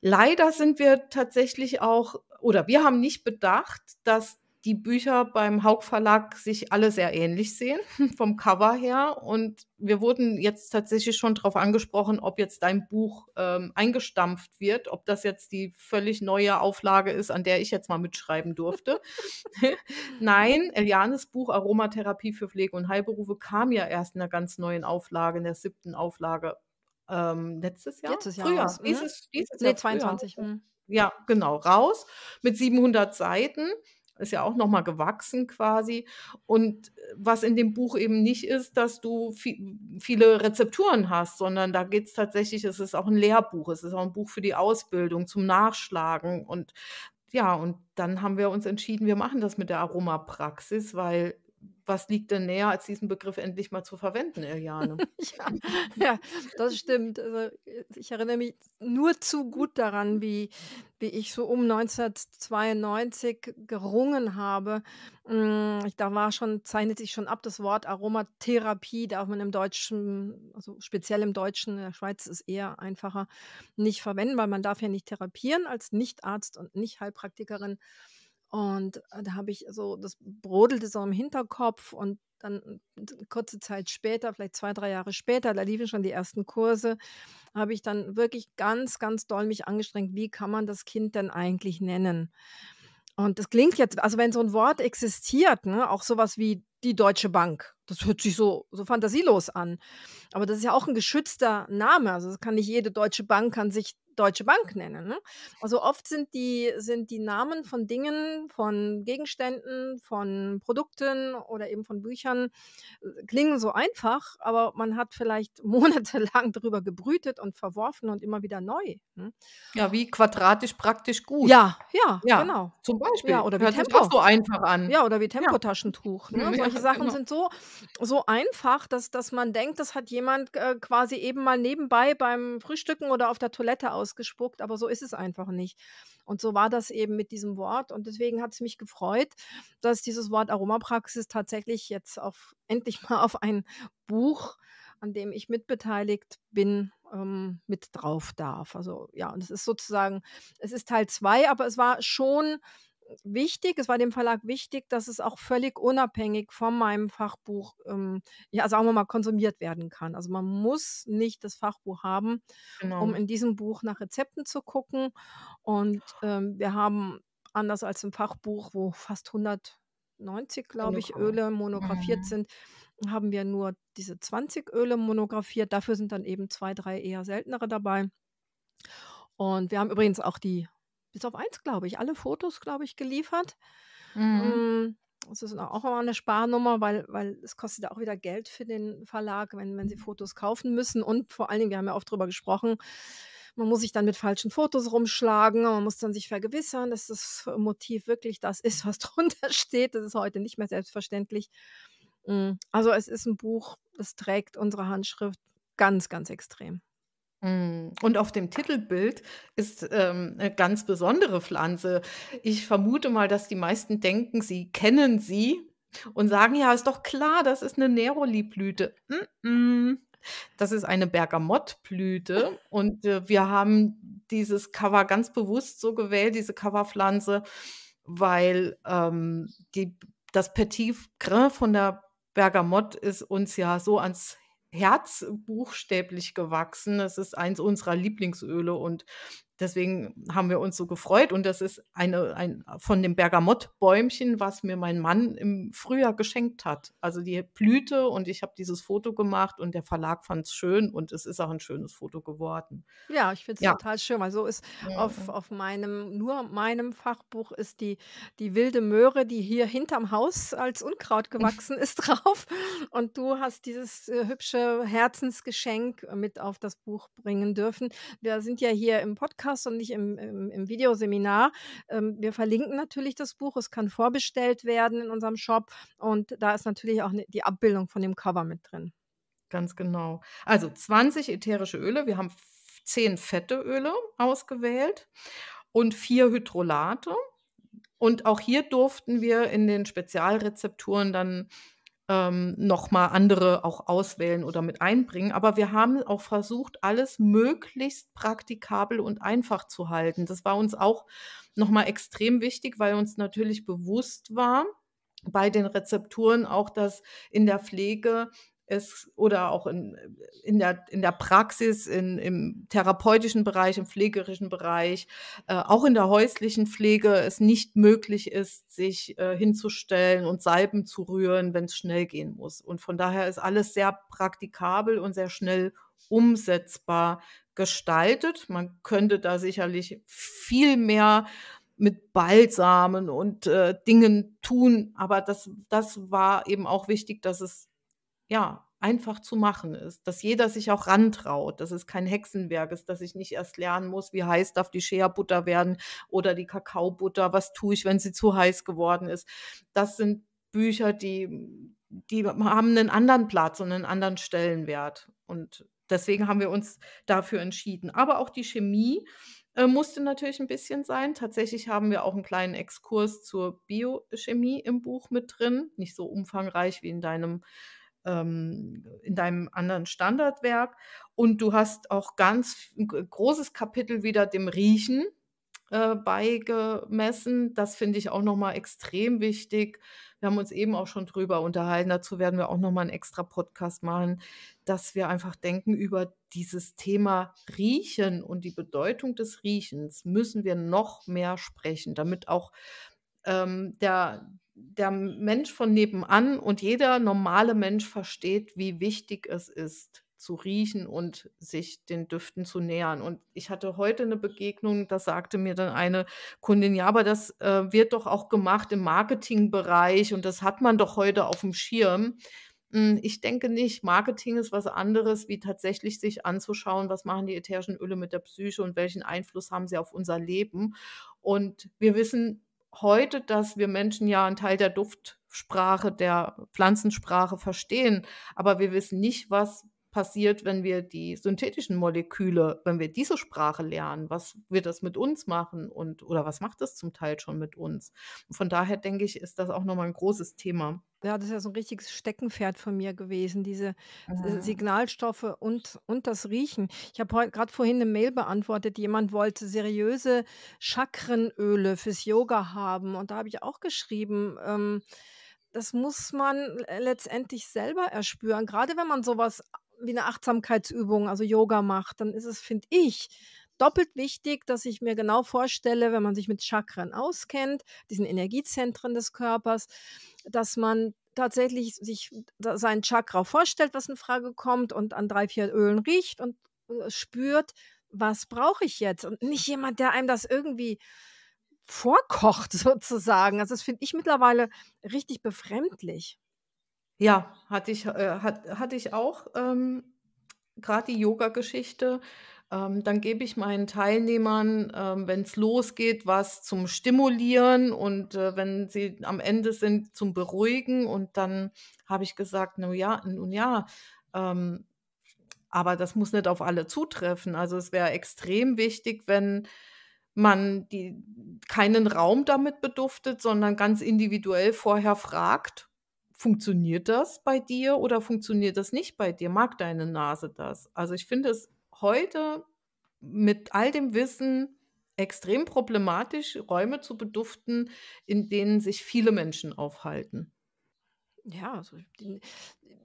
leider sind wir tatsächlich auch, oder wir haben nicht bedacht, dass die Bücher beim Haug Verlag sich alle sehr ähnlich sehen, vom Cover her. Und wir wurden jetzt tatsächlich schon darauf angesprochen, ob jetzt dein Buch ähm, eingestampft wird, ob das jetzt die völlig neue Auflage ist, an der ich jetzt mal mitschreiben durfte. Nein, Elianes Buch Aromatherapie für Pflege und Heilberufe kam ja erst in einer ganz neuen Auflage, in der siebten Auflage. Ähm, letztes Jahr? Letztes Jahr. Früher. Raus, ne? dieses, dieses nee, Jahr 22. Früher. Hm. Ja, genau, raus mit 700 Seiten ist ja auch nochmal gewachsen quasi. Und äh, was in dem Buch eben nicht ist, dass du viel, viele Rezepturen hast, sondern da geht es tatsächlich, es ist auch ein Lehrbuch, es ist auch ein Buch für die Ausbildung, zum Nachschlagen und ja, und dann haben wir uns entschieden, wir machen das mit der Aromapraxis, weil was liegt denn näher, als diesen Begriff endlich mal zu verwenden, Eliane? ja, ja, das stimmt. Also ich erinnere mich nur zu gut daran, wie, wie ich so um 1992 gerungen habe. Mm, ich, da war schon, zeichnet sich schon ab, das Wort Aromatherapie darf man im Deutschen, also speziell im Deutschen, in der Schweiz ist es eher einfacher, nicht verwenden, weil man darf ja nicht therapieren als Nichtarzt und nicht Heilpraktikerin. Und äh, da habe ich so, das brodelte so im Hinterkopf und dann kurze Zeit später, vielleicht zwei, drei Jahre später, da liefen schon die ersten Kurse, habe ich dann wirklich ganz, ganz doll mich angestrengt, wie kann man das Kind denn eigentlich nennen? Und das klingt jetzt, also wenn so ein Wort existiert, ne, auch sowas wie die Deutsche Bank, das hört sich so, so fantasielos an. Aber das ist ja auch ein geschützter Name. Also das kann nicht jede Deutsche Bank kann sich Deutsche Bank nennen. Ne? Also oft sind die, sind die Namen von Dingen, von Gegenständen, von Produkten oder eben von Büchern, äh, klingen so einfach, aber man hat vielleicht monatelang darüber gebrütet und verworfen und immer wieder neu. Ne? Ja, wie quadratisch praktisch gut. Ja, ja, ja genau. Zum Beispiel. Ja, oder wie Hört Tempo. auch so einfach an. Ja, oder wie Tempotaschentuch. Ja. Ne? Solche ja, Sachen genau. sind so, so einfach, dass, dass man denkt, das hat jemand äh, quasi eben mal nebenbei beim Frühstücken oder auf der Toilette aus ausgespuckt, aber so ist es einfach nicht. Und so war das eben mit diesem Wort. Und deswegen hat es mich gefreut, dass dieses Wort Aromapraxis tatsächlich jetzt auf, endlich mal auf ein Buch an dem ich mitbeteiligt bin, ähm, mit drauf darf. Also ja, und es ist sozusagen, es ist Teil 2, aber es war schon wichtig, es war dem Verlag wichtig, dass es auch völlig unabhängig von meinem Fachbuch, ähm, ja, sagen wir mal, konsumiert werden kann. Also man muss nicht das Fachbuch haben, genau. um in diesem Buch nach Rezepten zu gucken. Und ähm, wir haben, anders als im Fachbuch, wo fast 190, glaube ich, Öle monografiert mhm. sind, haben wir nur diese 20 Öle monografiert. Dafür sind dann eben zwei, drei eher seltenere dabei. Und wir haben übrigens auch die bis auf eins, glaube ich, alle Fotos, glaube ich, geliefert. Mhm. Ähm, das ist auch immer eine Sparnummer, weil, weil es kostet auch wieder Geld für den Verlag, wenn, wenn sie mhm. Fotos kaufen müssen. Und vor allen Dingen, wir haben ja oft darüber gesprochen, man muss sich dann mit falschen Fotos rumschlagen, man muss dann sich vergewissern, dass das Motiv wirklich das ist, was drunter steht. Das ist heute nicht mehr selbstverständlich. Mm, also es ist ein Buch, das trägt unsere Handschrift ganz, ganz extrem. Mhm. Und auf dem Titelbild ist ähm, eine ganz besondere Pflanze. Ich vermute mal, dass die meisten denken, sie kennen sie und sagen, ja, ist doch klar, das ist eine Neroli-Blüte. Mm -mm. Das ist eine Bergamottblüte und äh, wir haben dieses Cover ganz bewusst so gewählt, diese Coverpflanze, weil ähm, die, das Petit Grain von der Bergamotte ist uns ja so ans Herz buchstäblich gewachsen. Das ist eins unserer Lieblingsöle und deswegen haben wir uns so gefreut. Und das ist eine, ein, von dem Bergamottbäumchen, was mir mein Mann im Frühjahr geschenkt hat. Also die Blüte und ich habe dieses Foto gemacht und der Verlag fand es schön und es ist auch ein schönes Foto geworden. Ja, ich finde es ja. total schön, weil so ist ja. auf, mhm. auf meinem, nur meinem Fachbuch ist die, die wilde Möhre, die hier hinterm Haus als Unkraut gewachsen ist, drauf. Und du hast dieses äh, hübsche Herzensgeschenk mit auf das Buch bringen dürfen. Wir sind ja hier im Podcast Podcast und nicht im, im, im Videoseminar. Ähm, wir verlinken natürlich das Buch. Es kann vorbestellt werden in unserem Shop. Und da ist natürlich auch ne, die Abbildung von dem Cover mit drin. Ganz genau. Also 20 ätherische Öle. Wir haben 10 fette Öle ausgewählt und vier Hydrolate. Und auch hier durften wir in den Spezialrezepturen dann ähm, nochmal andere auch auswählen oder mit einbringen. Aber wir haben auch versucht, alles möglichst praktikabel und einfach zu halten. Das war uns auch nochmal extrem wichtig, weil uns natürlich bewusst war, bei den Rezepturen auch, dass in der Pflege es oder auch in, in, der, in der Praxis, in, im therapeutischen Bereich, im pflegerischen Bereich, äh, auch in der häuslichen Pflege es nicht möglich ist, sich äh, hinzustellen und Salben zu rühren, wenn es schnell gehen muss. Und von daher ist alles sehr praktikabel und sehr schnell umsetzbar gestaltet. Man könnte da sicherlich viel mehr mit Balsamen und äh, Dingen tun. Aber das, das war eben auch wichtig, dass es ja, einfach zu machen ist, dass jeder sich auch rantraut, dass es kein Hexenwerk ist, dass ich nicht erst lernen muss, wie heiß darf die Shea-Butter werden oder die Kakaobutter, was tue ich, wenn sie zu heiß geworden ist. Das sind Bücher, die, die haben einen anderen Platz und einen anderen Stellenwert. Und deswegen haben wir uns dafür entschieden. Aber auch die Chemie äh, musste natürlich ein bisschen sein. Tatsächlich haben wir auch einen kleinen Exkurs zur Biochemie im Buch mit drin. Nicht so umfangreich wie in deinem äh, ähm, in deinem anderen Standardwerk. Und du hast auch ganz großes Kapitel wieder dem Riechen äh, beigemessen. Das finde ich auch nochmal extrem wichtig. Wir haben uns eben auch schon drüber unterhalten. Dazu werden wir auch nochmal einen extra Podcast machen, dass wir einfach denken über dieses Thema Riechen und die Bedeutung des Riechens müssen wir noch mehr sprechen, damit auch ähm, der, der Mensch von nebenan und jeder normale Mensch versteht, wie wichtig es ist, zu riechen und sich den Düften zu nähern. Und ich hatte heute eine Begegnung, da sagte mir dann eine Kundin, ja, aber das äh, wird doch auch gemacht im Marketingbereich und das hat man doch heute auf dem Schirm. Hm, ich denke nicht, Marketing ist was anderes, wie tatsächlich sich anzuschauen, was machen die ätherischen Öle mit der Psyche und welchen Einfluss haben sie auf unser Leben. Und wir wissen heute, dass wir Menschen ja einen Teil der Duftsprache, der Pflanzensprache verstehen, aber wir wissen nicht, was passiert, wenn wir die synthetischen Moleküle, wenn wir diese Sprache lernen, was wird das mit uns machen und oder was macht das zum Teil schon mit uns? Und von daher denke ich, ist das auch nochmal ein großes Thema. Ja, das ist ja so ein richtiges Steckenpferd von mir gewesen, diese ja. Mhm. Signalstoffe und, und das Riechen. Ich habe gerade vorhin eine Mail beantwortet, jemand wollte seriöse Chakrenöle fürs Yoga haben. Und da habe ich auch geschrieben, ähm, das muss man letztendlich selber erspüren. Gerade wenn man sowas wie eine Achtsamkeitsübung, also Yoga macht, dann ist es, finde ich, doppelt wichtig, dass ich mir genau vorstelle, wenn man sich mit Chakren auskennt, diesen Energiezentren des Körpers, dass man tatsächlich sich sein Chakra vorstellt, was in Frage kommt und an drei, vier Ölen riecht und äh, spürt, was brauche ich jetzt? Und nicht jemand, der einem das irgendwie vorkocht sozusagen. Also das finde ich mittlerweile richtig befremdlich. Ja, hatte ich, äh, hat, hatte ich auch ähm, gerade die Yoga-Geschichte. Ähm, dann gebe ich meinen Teilnehmern, ähm, wenn es losgeht, was zum Stimulieren und äh, wenn sie am Ende sind, zum Beruhigen. Und dann habe ich gesagt, nun ja, nun ja, ähm, aber das muss nicht auf alle zutreffen. Also es wäre extrem wichtig, wenn man die, keinen Raum damit beduftet, sondern ganz individuell vorher fragt funktioniert das bei dir oder funktioniert das nicht bei dir? Mag deine Nase das? Also ich finde es heute mit all dem Wissen extrem problematisch, Räume zu beduften, in denen sich viele Menschen aufhalten. Ja, also die,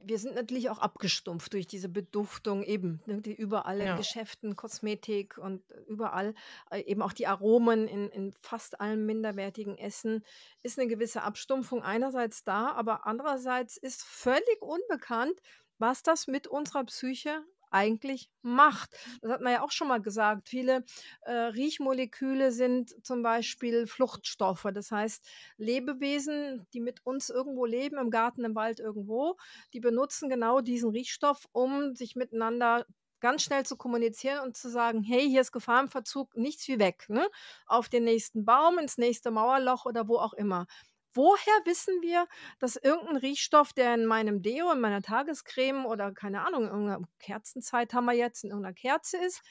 wir sind natürlich auch abgestumpft durch diese Beduftung eben, ne, die überall in Geschäften, Kosmetik und äh, überall, äh, eben auch die Aromen in, in fast allem minderwertigen Essen, ist eine gewisse Abstumpfung einerseits da, aber andererseits ist völlig unbekannt, was das mit unserer Psyche eigentlich macht. Das hat man ja auch schon mal gesagt. Viele äh, Riechmoleküle sind zum Beispiel Fluchtstoffe. Das heißt, Lebewesen, die mit uns irgendwo leben, im Garten, im Wald irgendwo, die benutzen genau diesen Riechstoff, um sich miteinander ganz schnell zu kommunizieren und zu sagen, hey, hier ist Gefahrenverzug, nichts wie weg, ne? auf den nächsten Baum, ins nächste Mauerloch oder wo auch immer woher wissen wir, dass irgendein Riechstoff, der in meinem Deo, in meiner Tagescreme oder keine Ahnung, in irgendeiner Kerzenzeit haben wir jetzt, in irgendeiner Kerze ist,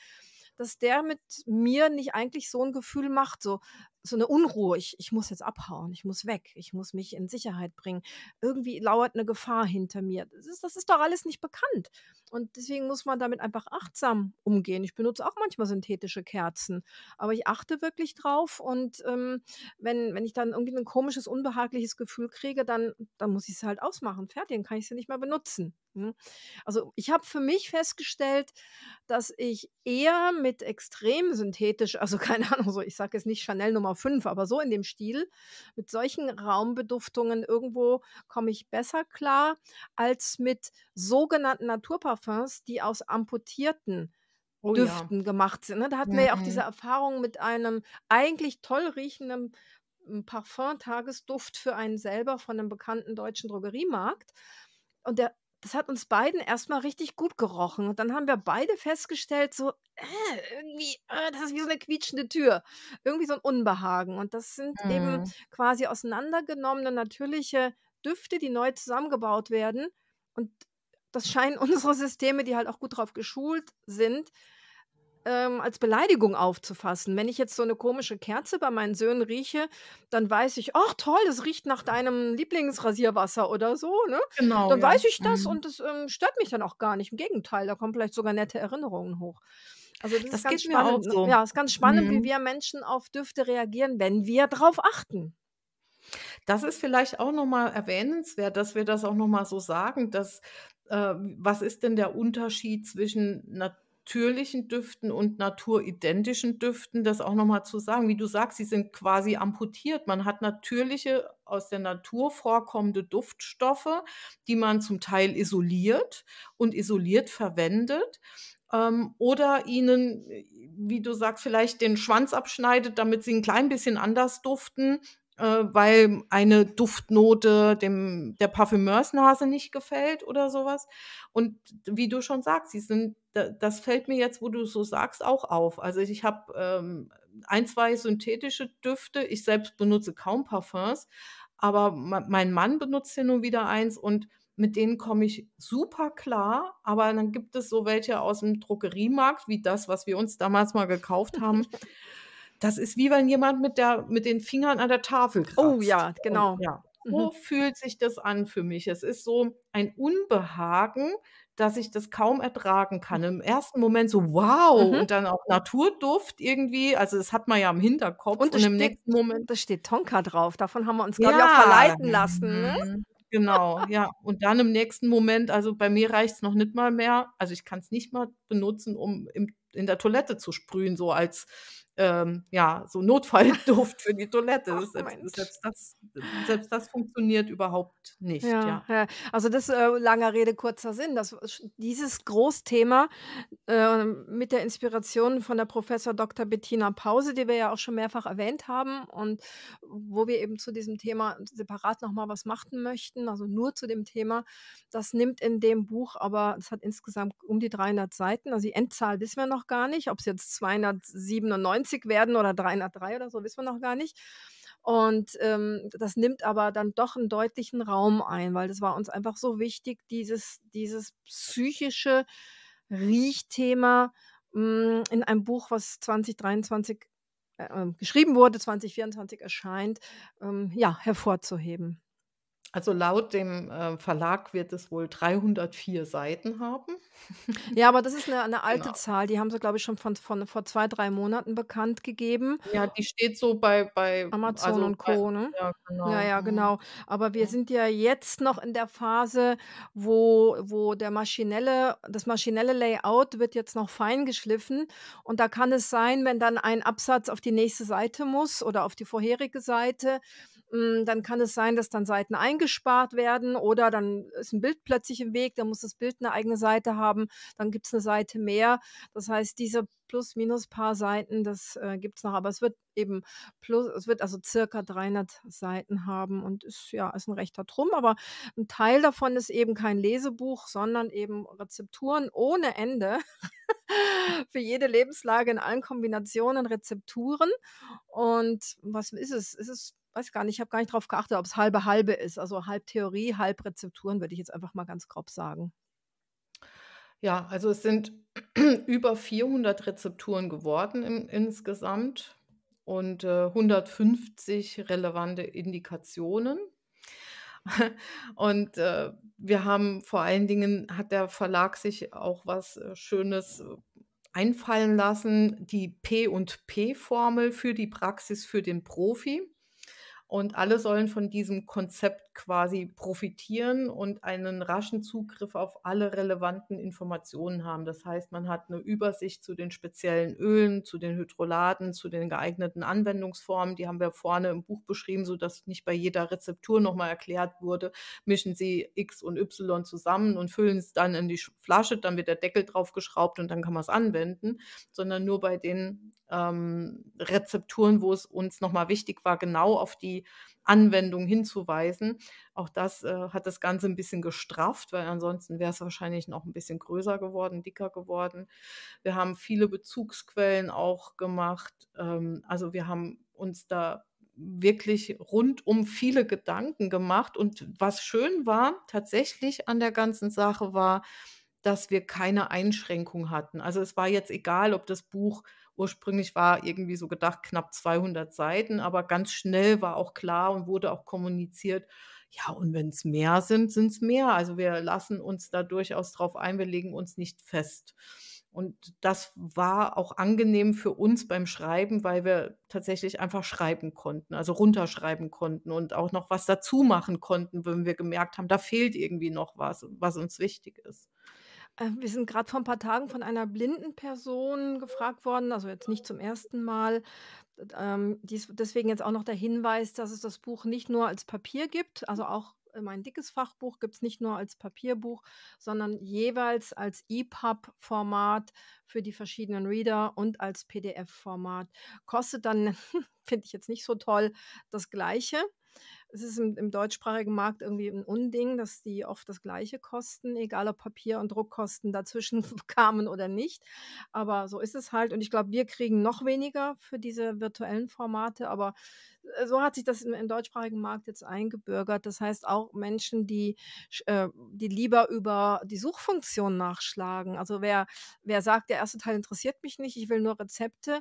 dass der mit mir nicht eigentlich so ein Gefühl macht, so, so eine Unruhe. Ich, ich muss jetzt abhauen, ich muss weg, ich muss mich in Sicherheit bringen. Irgendwie lauert eine Gefahr hinter mir. Das ist, das ist doch alles nicht bekannt. Und deswegen muss man damit einfach achtsam umgehen. Ich benutze auch manchmal synthetische Kerzen, aber ich achte wirklich drauf. Und ähm, wenn, wenn ich dann irgendwie ein komisches, unbehagliches Gefühl kriege, dann, dann muss ich es halt ausmachen. Fertig, dann kann ich sie nicht mehr benutzen. Ne? Also ich habe für mich festgestellt, dass ich eher mit extrem synthetisch, also keine Ahnung, so ich sage jetzt nicht Chanel Nummer 5, aber so in dem Stil, mit solchen Raumbeduftungen irgendwo komme ich besser klar als mit sogenannten Naturparfums, die aus amputierten Oh, Düften ja. gemacht sind. Ne? Da hatten mhm. wir ja auch diese mhm. Erfahrung mit einem eigentlich toll riechenden hm, Parfum-Tagesduft für einen selber von einem bekannten deutschen Drogeriemarkt. Und der, das hat uns beiden erstmal richtig gut gerochen. Und dann haben wir beide festgestellt, so, äh, irgendwie, äh, das ist wie so eine quietschende Tür. Irgendwie so ein Unbehagen. Und das sind mhm. eben quasi auseinandergenommene natürliche Düfte, die neu zusammengebaut werden. Und das scheinen unsere Systeme, die halt auch gut drauf geschult sind, ähm, als Beleidigung aufzufassen. Wenn ich jetzt so eine komische Kerze bei meinen Söhnen rieche, dann weiß ich, ach toll, das riecht nach deinem Lieblingsrasierwasser oder so. Ne? Genau. Dann ja. weiß ich das mhm. und das ähm, stört mich dann auch gar nicht. Im Gegenteil, da kommen vielleicht sogar nette Erinnerungen hoch. Also das, das ist ganz spannend. Ne? So. Ja, ist ganz spannend, mhm. wie wir Menschen auf Düfte reagieren, wenn wir darauf achten. Das ist vielleicht auch nochmal erwähnenswert, dass wir das auch nochmal so sagen, dass äh, was ist denn der Unterschied zwischen natürlichen Düften und naturidentischen Düften, das auch nochmal zu sagen. Wie du sagst, sie sind quasi amputiert. Man hat natürliche, aus der Natur vorkommende Duftstoffe, die man zum Teil isoliert und isoliert verwendet. Ähm, oder ihnen, wie du sagst, vielleicht den Schwanz abschneidet, damit sie ein klein bisschen anders duften äh, weil eine Duftnote dem der Parfümeursnase nicht gefällt oder sowas. Und wie du schon sagst, sie sind, das fällt mir jetzt, wo du so sagst, auch auf. Also ich habe ähm, ein, zwei synthetische Düfte. Ich selbst benutze kaum Parfums, aber mein Mann benutzt hier nun wieder eins und mit denen komme ich super klar, aber dann gibt es so welche aus dem Drogeriemarkt, wie das, was wir uns damals mal gekauft haben. Das ist wie wenn jemand mit, der, mit den Fingern an der Tafel kratzt. Oh ja, genau. Und, ja. So mhm. fühlt sich das an für mich. Es ist so ein Unbehagen, dass ich das kaum ertragen kann. Mhm. Im ersten Moment so wow mhm. und dann auch Naturduft irgendwie. Also das hat man ja im Hinterkopf. Und, und im steht, nächsten Moment. Da steht Tonka drauf. Davon haben wir uns, glaube ja. ich, auch verleiten lassen. Ne? Mhm. Genau, ja. Und dann im nächsten Moment, also bei mir reicht es noch nicht mal mehr. Also ich kann es nicht mal benutzen, um im, in der Toilette zu sprühen, so als ähm, ja, so Notfallduft für die Toilette. Oh, selbst, selbst, das, selbst das funktioniert überhaupt nicht. Ja, ja. ja. Also das äh, langer Rede, kurzer Sinn. Das, dieses Großthema äh, mit der Inspiration von der Professor Dr. Bettina Pause, die wir ja auch schon mehrfach erwähnt haben und wo wir eben zu diesem Thema separat nochmal was machen möchten, also nur zu dem Thema, das nimmt in dem Buch, aber es hat insgesamt um die 300 Seiten Seiten. Also die Endzahl wissen wir noch gar nicht. Ob es jetzt 297 werden oder 303 oder so, wissen wir noch gar nicht. Und ähm, das nimmt aber dann doch einen deutlichen Raum ein, weil das war uns einfach so wichtig, dieses, dieses psychische Riechthema mh, hm, in einem Buch, was 2023 äh, äh, geschrieben wurde, 2024 erscheint, ähm, ja, hervorzuheben. Also laut dem äh, Verlag wird es wohl 304 Seiten haben. Ja, aber das ist eine, eine alte genau. Zahl. Die haben sie, glaube ich, schon von, von, vor zwei, drei Monaten bekannt gegeben. Ja, die steht so bei, bei Amazon also und Co. Bei, ne? ja, genau. ja, ja, genau. genau. Aber wir ja. sind ja jetzt noch in der Phase, wo, wo der maschinelle, das maschinelle Layout wird jetzt noch fein geschliffen. Und da kann es sein, wenn dann ein Absatz auf die nächste Seite muss oder auf die vorherige Seite, hm, dann kann es sein, dass dann Seiten eingespart werden oder dann ist ein Bild plötzlich im Weg, dann muss das Bild eine eigene Seite haben, dann gibt es eine Seite mehr. Das heißt, diese plus minus paar Seiten, das äh, gibt es noch, aber es wird eben plus, es wird also circa 300 Seiten haben und ist ja ist ein rechter Drum, aber ein Teil davon ist eben kein Lesebuch, sondern eben Rezepturen ohne Ende für jede Lebenslage in allen Kombinationen Rezepturen und was ist es? Es ist weiß gar nicht, ich habe gar nicht darauf geachtet, ob es halbe halbe ist. Also halb Theorie, halb Rezepturen, würde ich jetzt einfach mal ganz grob sagen. Ja, also es sind über 400 Rezepturen geworden im, insgesamt und äh, 150 relevante Indikationen. Und äh, wir haben vor allen Dingen, hat der Verlag sich auch was äh, Schönes äh, einfallen lassen, die P und P-Formel für die Praxis für den Profi. Und alle sollen von diesem Konzept quasi profitieren und einen raschen Zugriff auf alle relevanten Informationen haben. Das heißt, man hat eine Übersicht zu den speziellen Ölen, zu den Hydrolaten, zu den geeigneten Anwendungsformen. Die haben wir vorne im Buch beschrieben, sodass nicht bei jeder Rezeptur nochmal erklärt wurde, mischen Sie X und Y zusammen und füllen es dann in die Flasche, dann wird der Deckel draufgeschraubt und dann kann man es anwenden, sondern nur bei den ähm, Rezepturen, wo es uns nochmal wichtig war, genau auf die die Anwendung hinzuweisen. Auch das äh, hat das Ganze ein bisschen gestrafft, weil ansonsten wäre es wahrscheinlich noch ein bisschen größer geworden, dicker geworden. Wir haben viele Bezugsquellen auch gemacht. Ähm, also wir haben uns da wirklich rundum viele Gedanken gemacht. Und was schön war, tatsächlich an der ganzen Sache war, dass wir keine Einschränkung hatten. Also es war jetzt egal, ob das Buch Ursprünglich war irgendwie so gedacht knapp 200 Seiten, aber ganz schnell war auch klar und wurde auch kommuniziert, ja, und wenn es mehr sind, sind es mehr. Also wir lassen uns da durchaus drauf ein, wir legen uns nicht fest. Und das war auch angenehm für uns beim Schreiben, weil wir tatsächlich einfach schreiben konnten, also runterschreiben konnten und auch noch was dazu machen konnten, wenn wir gemerkt haben, da fehlt irgendwie noch was, was uns wichtig ist. Äh, wir sind gerade vor ein paar Tagen von einer blinden Person gefragt worden, also jetzt nicht zum ersten Mal. Ähm, dies, deswegen jetzt auch noch der Hinweis, dass es das Buch nicht nur als Papier gibt, also auch mein dickes Fachbuch gibt es nicht nur als Papierbuch, sondern jeweils als EPUB-Format für die verschiedenen Reader und als PDF-Format. Kostet dann, finde ich jetzt nicht so toll, das gleiche es ist im, im, deutschsprachigen Markt irgendwie ein Unding, dass die oft das Gleiche kosten, egal ob Papier- und Druckkosten dazwischen kamen oder nicht. Aber so ist es halt. Und ich glaube, wir kriegen noch weniger für diese virtuellen Formate. Aber äh, so hat sich das im, im deutschsprachigen Markt jetzt eingebürgert. Das heißt, auch Menschen, die, äh, die lieber über die Suchfunktion nachschlagen. Also wer, wer sagt, der erste Teil interessiert mich nicht, ich will nur Rezepte,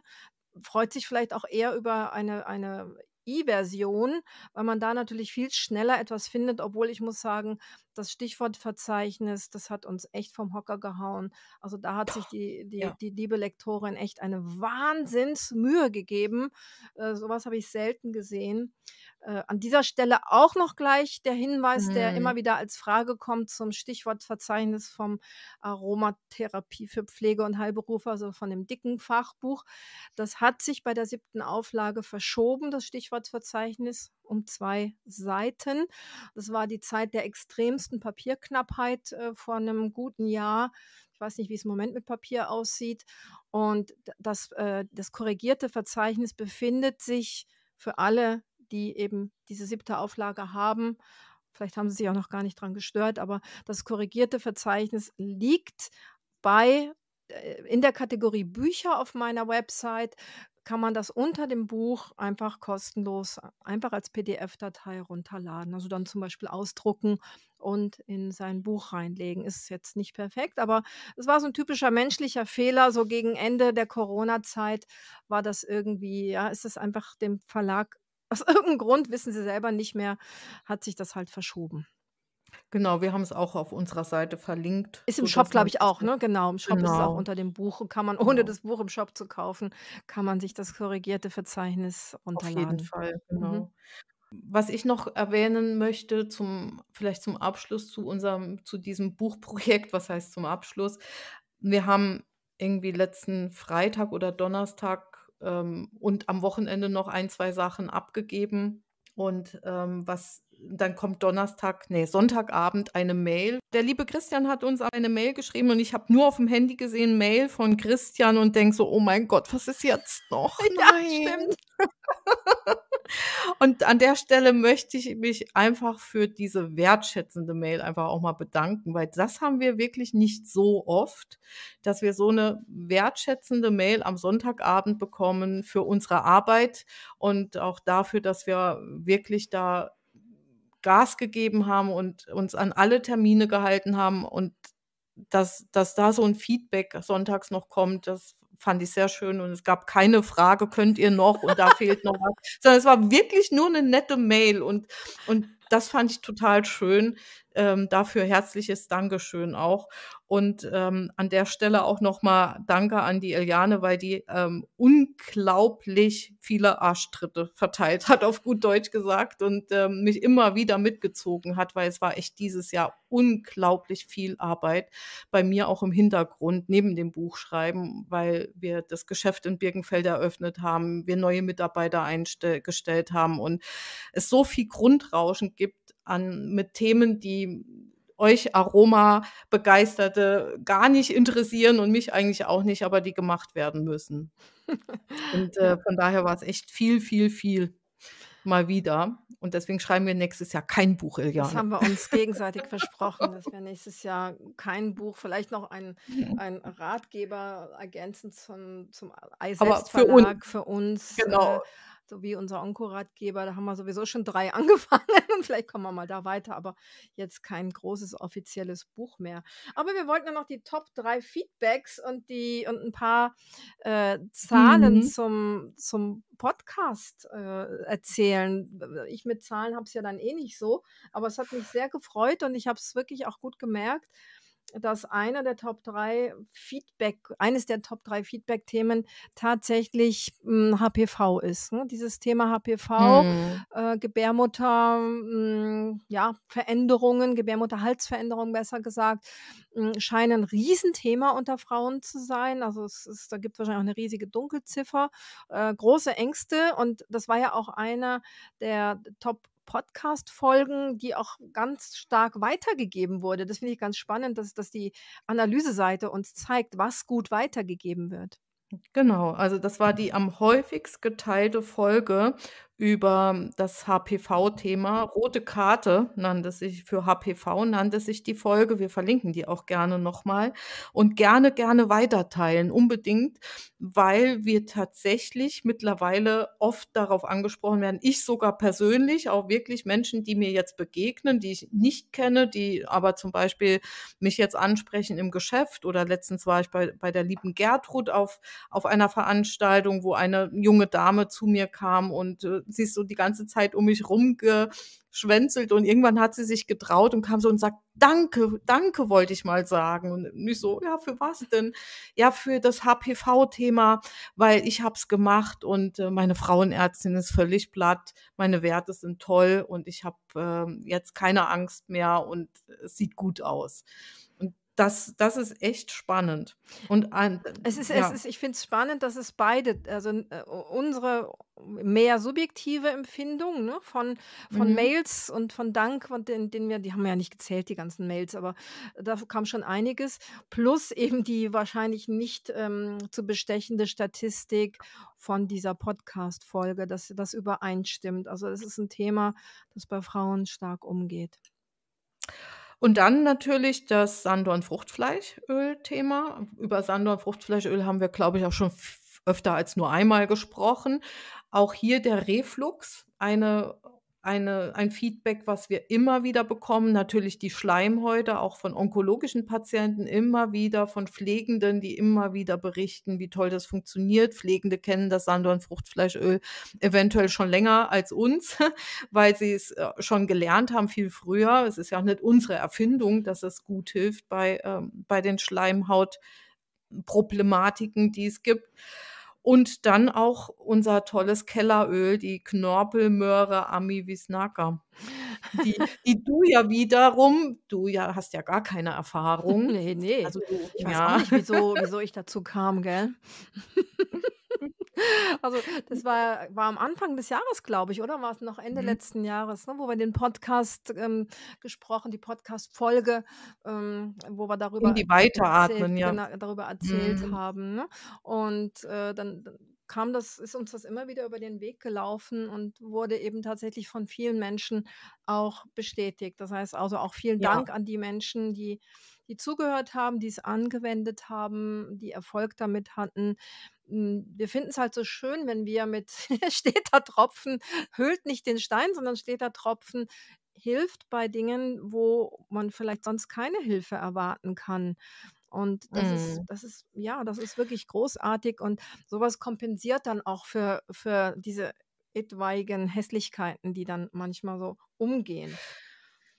freut sich vielleicht auch eher über eine, eine E-Version, weil man da natürlich viel schneller etwas findet, obwohl ich muss sagen, das Stichwortverzeichnis, das hat uns echt vom Hocker gehauen. Also da hat sich die, die, ja. die liebe Lektorin echt eine Wahnsinnsmühe gegeben. Äh, sowas habe ich selten gesehen. Äh, an dieser Stelle auch noch gleich der Hinweis, mhm. der immer mhm. wieder als Frage kommt zum Stichwortverzeichnis vom Aromatherapie für Pflege und Heilberufe, also von dem dicken Fachbuch. Das hat sich bei der siebten Auflage verschoben, das Stichwortverzeichnis um zwei Seiten. Das war die Zeit der extremsten Papierknappheit äh, vor einem guten Jahr. Ich weiß nicht, wie es im Moment mit Papier aussieht. Und das, äh, das korrigierte Verzeichnis befindet sich für alle die eben diese siebte Auflage haben. Vielleicht haben sie sich auch noch gar nicht dran gestört, aber das korrigierte Verzeichnis liegt bei äh, in der Kategorie Bücher auf meiner Website kann man das unter dem Buch einfach kostenlos, einfach als PDF-Datei runterladen. Also dann zum Beispiel ausdrucken und in sein Buch reinlegen. Ist jetzt nicht perfekt, aber es war so ein typischer menschlicher Fehler. So gegen Ende der Corona-Zeit war das irgendwie, ja, ist es einfach dem Verlag aus irgendeinem Grund, wissen sie selber nicht mehr, hat sich das halt verschoben. Genau, wir haben es auch auf unserer Seite verlinkt. Ist im Shop, glaube ich, auch, ne? Genau, im Shop genau. ist es auch genau. unter dem Buch. Kann man, genau. ohne genau. das Buch im Shop zu kaufen, kann man sich das korrigierte Verzeichnis runterladen. Auf jeden Fall, genau. Mhm. Was ich noch erwähnen möchte, zum, vielleicht zum Abschluss zu unserem, zu diesem Buchprojekt, was heißt zum Abschluss? Wir haben irgendwie letzten Freitag oder Donnerstag ähm, und am Wochenende noch ein, zwei Sachen abgegeben. Und ähm, was dann kommt Donnerstag, nee, Sonntagabend eine Mail. Der liebe Christian hat uns eine Mail geschrieben und ich habe nur auf dem Handy gesehen, Mail von Christian und denke so, oh mein Gott, was ist jetzt noch? ja, Nein. stimmt. Und an der Stelle möchte ich mich einfach für diese wertschätzende Mail einfach auch mal bedanken, weil das haben wir wirklich nicht so oft, dass wir so eine wertschätzende Mail am Sonntagabend bekommen für unsere Arbeit und auch dafür, dass wir wirklich da Gas gegeben haben und uns an alle Termine gehalten haben und dass, dass da so ein Feedback sonntags noch kommt, das fand ich sehr schön und es gab keine Frage, könnt ihr noch und da fehlt noch was, sondern es war wirklich nur eine nette Mail und, und das fand ich total schön, ähm, dafür herzliches Dankeschön auch. Und ähm, an der Stelle auch nochmal Danke an die Eliane, weil die ähm, unglaublich viele Arschtritte verteilt hat, auf gut Deutsch gesagt, und ähm, mich immer wieder mitgezogen hat, weil es war echt dieses Jahr unglaublich viel Arbeit bei mir auch im Hintergrund neben dem Buchschreiben, weil wir das Geschäft in Birkenfeld eröffnet haben, wir neue Mitarbeiter eingestellt haben und es so viel Grundrauschen gibt, an, mit Themen, die euch Aroma-Begeisterte gar nicht interessieren und mich eigentlich auch nicht, aber die gemacht werden müssen. Und äh, von daher war es echt viel, viel, viel mal wieder. Und deswegen schreiben wir nächstes Jahr kein Buch, Ilja. Das haben wir uns gegenseitig versprochen, dass wir nächstes Jahr kein Buch, vielleicht noch ein, mhm. ein Ratgeber ergänzend zum, zum Ei für, für uns. Genau. Äh, so wie unser Onkoratgeber, da haben wir sowieso schon drei angefangen und vielleicht kommen wir mal da weiter, aber jetzt kein großes offizielles Buch mehr. Aber wir wollten ja noch die Top 3 Feedbacks und die und ein paar äh, Zahlen mhm. zum, zum Podcast äh, erzählen. Ich mit Zahlen habe es ja dann eh nicht so, aber es hat mich sehr gefreut und ich habe es wirklich auch gut gemerkt, dass einer der Top 3 Feedback, eines der Top 3 Feedback-Themen tatsächlich mh, hm, HPV ist. Ne? Dieses Thema HPV, hm. äh, Gebärmutter, mh, hm, ja, Veränderungen, Gebärmutterhalsveränderungen besser gesagt, mh, hm, scheinen ein Riesenthema unter Frauen zu sein. Also es ist, da gibt es wahrscheinlich auch eine riesige Dunkelziffer, äh, große Ängste und das war ja auch einer der Top Podcast-Folgen, die auch ganz stark weitergegeben wurde. Das finde ich ganz spannend, dass, dass die Analyseseite uns zeigt, was gut weitergegeben wird. Genau, also das war die am häufigst geteilte Folge über das HPV-Thema. Rote Karte nannte sich für HPV, nannte sich die Folge. Wir verlinken die auch gerne nochmal und gerne, gerne weiterteilen, unbedingt, weil wir tatsächlich mittlerweile oft darauf angesprochen werden. Ich sogar persönlich, auch wirklich Menschen, die mir jetzt begegnen, die ich nicht kenne, die aber zum Beispiel mich jetzt ansprechen im Geschäft oder letztens war ich bei, bei der lieben Gertrud auf, auf einer Veranstaltung, wo eine junge Dame zu mir kam und äh, sie ist so die ganze Zeit um mich rumgeschwänzelt und irgendwann hat sie sich getraut und kam so und sagt, danke, danke wollte ich mal sagen. Und nicht so, ja, für was denn? Ja, für das HPV-Thema, weil ich es gemacht und äh, meine Frauenärztin ist völlig platt, meine Werte sind toll und ich habe äh, jetzt keine Angst mehr und äh, es sieht gut aus das, das ist echt spannend. Und es ist, ja. es ist, ich finde es spannend, dass es beide, also äh, unsere mehr subjektive Empfindung ne, von, von mhm. Mails und von Dank, und den, den wir, die haben wir ja nicht gezählt, die ganzen Mails, aber da kam schon einiges, plus eben die wahrscheinlich nicht ähm, zu bestechende Statistik von dieser Podcast-Folge, dass das übereinstimmt. Also es ist ein Thema, das bei Frauen stark umgeht. Und dann natürlich das Sandorn-Fruchtfleischöl-Thema. Über Sandorn-Fruchtfleischöl haben wir, glaube ich, auch schon öfter als nur einmal gesprochen. Auch hier der Reflux, eine eine, ein Feedback, was wir immer wieder bekommen, natürlich die Schleimhäute, auch von onkologischen Patienten, immer wieder von Pflegenden, die immer wieder berichten, wie toll das funktioniert. Pflegende kennen das Sanddorn-Fruchtfleischöl eventuell schon länger als uns, weil sie es äh, schon gelernt haben, viel früher. Es ist ja auch nicht unsere Erfindung, dass es gut hilft bei, ähm, bei den Schleimhautproblematiken, die es gibt. Und dann auch unser tolles Kelleröl, die Knorpelmöhre Amivisnaka. Die, die du ja wiederum, du ja hast ja gar keine Erfahrung. Nee, nee. Also, ich ja. weiß auch nicht, wieso, wieso ich dazu kam, gell? Also das war, war am Anfang des Jahres, glaube ich, oder war es noch Ende mhm. letzten Jahres, ne, wo wir den Podcast ähm, gesprochen, die Podcast-Folge, ähm, wo wir darüber, In die weiteratmen, erzählt, ja. Genau, darüber erzählt mhm. haben. Ne? Und äh, dann kam das, ist uns das immer wieder über den Weg gelaufen und wurde eben tatsächlich von vielen Menschen auch bestätigt. Das heißt also auch vielen Dank an die Menschen, die die zugehört haben, die es angewendet haben, die Erfolg damit hatten. Hm, wir finden es halt so schön, wenn wir mit steter Tropfen hüllt nicht den Stein, sondern steter Tropfen hilft bei Dingen, wo man vielleicht sonst keine Hilfe erwarten kann. Und das mm. ist, mhm. das ist, ja, das ist wirklich großartig und sowas kompensiert dann auch für, für diese etwaigen Hässlichkeiten, die dann manchmal so umgehen.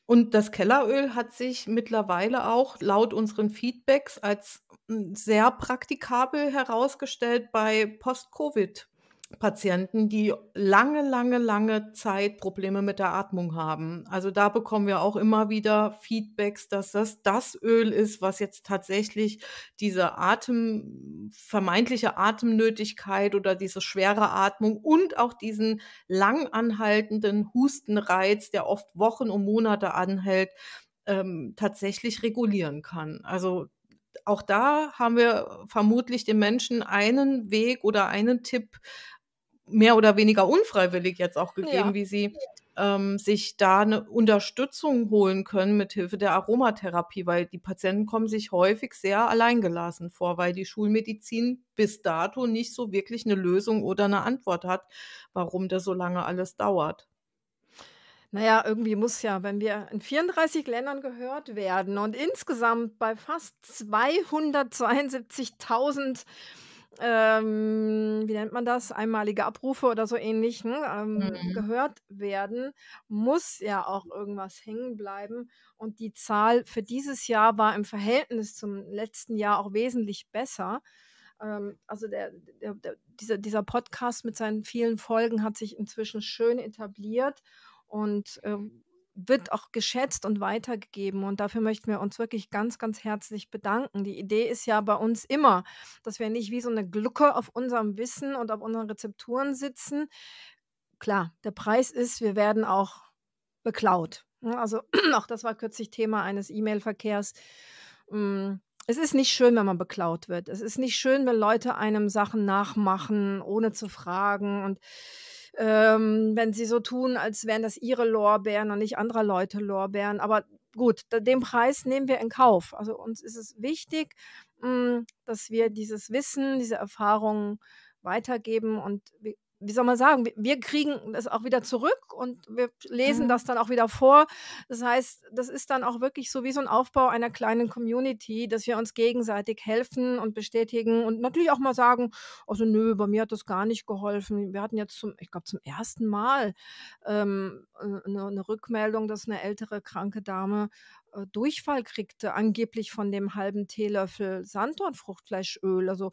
Und das Kelleröl hat sich mittlerweile auch laut unseren Feedbacks als hm, sehr praktikabel herausgestellt bei Post-Covid. Patienten, die lange, lange, lange Zeit Probleme mit der Atmung haben. Also da bekommen wir auch immer wieder Feedbacks, dass das das Öl ist, was jetzt tatsächlich diese Atem, vermeintliche Atemnötigkeit oder diese schwere Atmung und auch diesen lang anhaltenden Hustenreiz, der oft Wochen und Monate anhält, ähm, tatsächlich regulieren kann. Also auch da haben wir vermutlich den Menschen einen Weg oder einen Tipp mehr oder weniger unfreiwillig jetzt auch gegeben, ja. wie sie ähm, sich da eine Unterstützung holen können mit Hilfe der Aromatherapie, weil die Patienten kommen sich häufig sehr alleingelassen vor, weil die Schulmedizin bis dato nicht so wirklich eine Lösung oder eine Antwort hat, warum das so lange alles dauert. Naja, irgendwie muss ja, wenn wir in 34 Ländern gehört werden und insgesamt bei fast 272.000 ähm, wie nennt man das, einmalige Abrufe oder so ähnlich ähm, mhm. gehört werden, muss ja auch irgendwas hängen bleiben. Und die Zahl für dieses Jahr war im Verhältnis zum letzten Jahr auch wesentlich besser. Ähm, also der, der, der, dieser, dieser Podcast mit seinen vielen Folgen hat sich inzwischen schön etabliert und ähm, wird auch geschätzt und weitergegeben. Und dafür möchten wir uns wirklich ganz, ganz herzlich bedanken. Die Idee ist ja bei uns immer, dass wir nicht wie so eine Glucke auf unserem Wissen und auf unseren Rezepturen sitzen. Klar, der Preis ist, wir werden auch beklaut. Ne? Also auch das war kürzlich Thema eines E-Mail-Verkehrs. Mm, es ist nicht schön, wenn man beklaut wird. Es ist nicht schön, wenn Leute einem Sachen nachmachen, ohne zu fragen. Und ähm, wenn sie so tun, als wären das ihre Lorbeeren und nicht anderer Leute Lorbeeren. Aber gut, den Preis nehmen wir in Kauf. Also uns ist es wichtig, mh, mm, dass wir dieses Wissen, diese Erfahrungen weitergeben und wie soll man sagen, wir kriegen das auch wieder zurück und wir lesen mhm. das dann auch wieder vor. Das heißt, das ist dann auch wirklich so wie so ein Aufbau einer kleinen Community, dass wir uns gegenseitig helfen und bestätigen und natürlich auch mal sagen, also nö, bei mir hat das gar nicht geholfen. Wir hatten jetzt zum, ich glaube, zum ersten Mal ähm, eine, äh, eine Rückmeldung, dass eine ältere kranke Dame äh, Durchfall kriegte, angeblich von dem halben Teelöffel Sanddornfruchtfleischöl. Also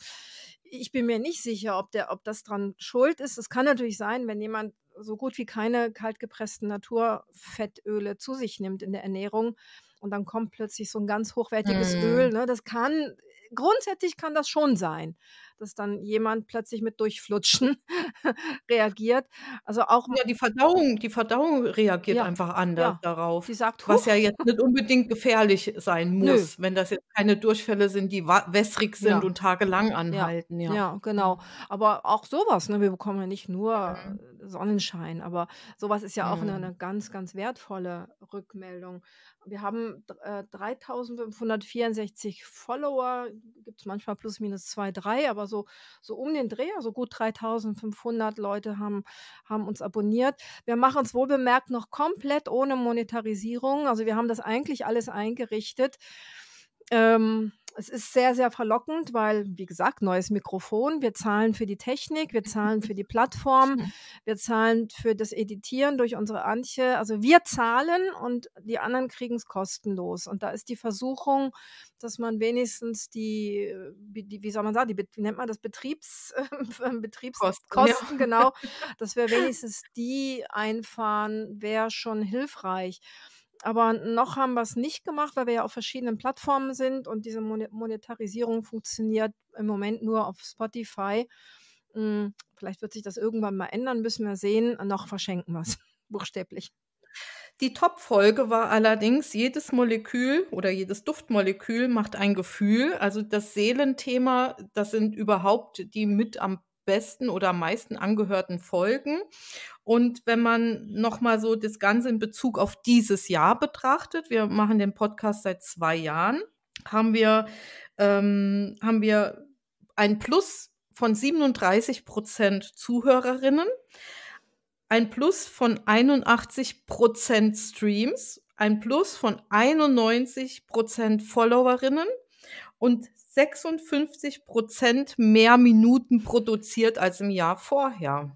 ich bin mir nicht sicher, ob, der, ob das dran schuld ist. Es kann natürlich sein, wenn jemand so gut wie keine kaltgepressten Naturfettöle zu sich nimmt in der Ernährung und dann kommt plötzlich so ein ganz hochwertiges mm. Öl. Ne? Das kann, grundsätzlich kann das schon sein dass dann jemand plötzlich mit Durchflutschen reagiert. Also auch ja, die Verdauung, die Verdauung reagiert ja, einfach anders ja. darauf. Sie sagt, was ja jetzt nicht unbedingt gefährlich sein muss, Nö. wenn das jetzt keine Durchfälle sind, die wässrig sind ja. und tagelang anhalten. Ja, hm. genau. Aber auch sowas, ne? wir bekommen ja nicht nur hm. Sonnenschein. Aber sowas ist ja ne, ne mhm. auch eine, eine, ganz, ganz wertvolle Rückmeldung. Wir haben äh, 3564 Follower, gibt es manchmal plus minus zwei, drei, aber so, so um den Dreh, also gut 3500 Leute haben, haben uns abonniert. Wir machen uns wohl bemerkt noch komplett ohne Monetarisierung. Also wir haben das eigentlich alles eingerichtet. Ähm, es ist sehr, sehr verlockend, weil, wie gesagt, neues Mikrofon, wir zahlen für die Technik, wir zahlen für die Plattform, wir zahlen für das Editieren durch unsere Antje. Also wir zahlen und die anderen kriegen es kostenlos. Und da ist die Versuchung, dass man wenigstens die, äh, die wie soll man sagen, die, wie nennt man das, Betriebs, Betriebskosten, Kosten, genau, dass wir wenigstens die einfahren, wäre schon hilfreich. Aber noch haben wir es nicht gemacht, weil wir ja auf verschiedenen Plattformen sind und diese Monetarisierung funktioniert im Moment nur auf Spotify. Hm, vielleicht wird sich das irgendwann mal ändern, müssen wir sehen. Noch verschenken wir es, buchstäblich. Die Top-Folge war allerdings, jedes Molekül oder jedes Duftmolekül macht ein Gefühl. Also das Seelenthema, das sind überhaupt die mit am besten oder am meisten angehörten Folgen. Und wenn man nochmal so das Ganze in Bezug auf dieses Jahr betrachtet, wir machen den Podcast seit zwei Jahren, haben wir, ähm, haben wir ein Plus von 37 Prozent Zuhörerinnen, ein Plus von 81 Prozent Streams, ein Plus von 91 Prozent Followerinnen und 56 Prozent mehr Minuten produziert als im Jahr vorher.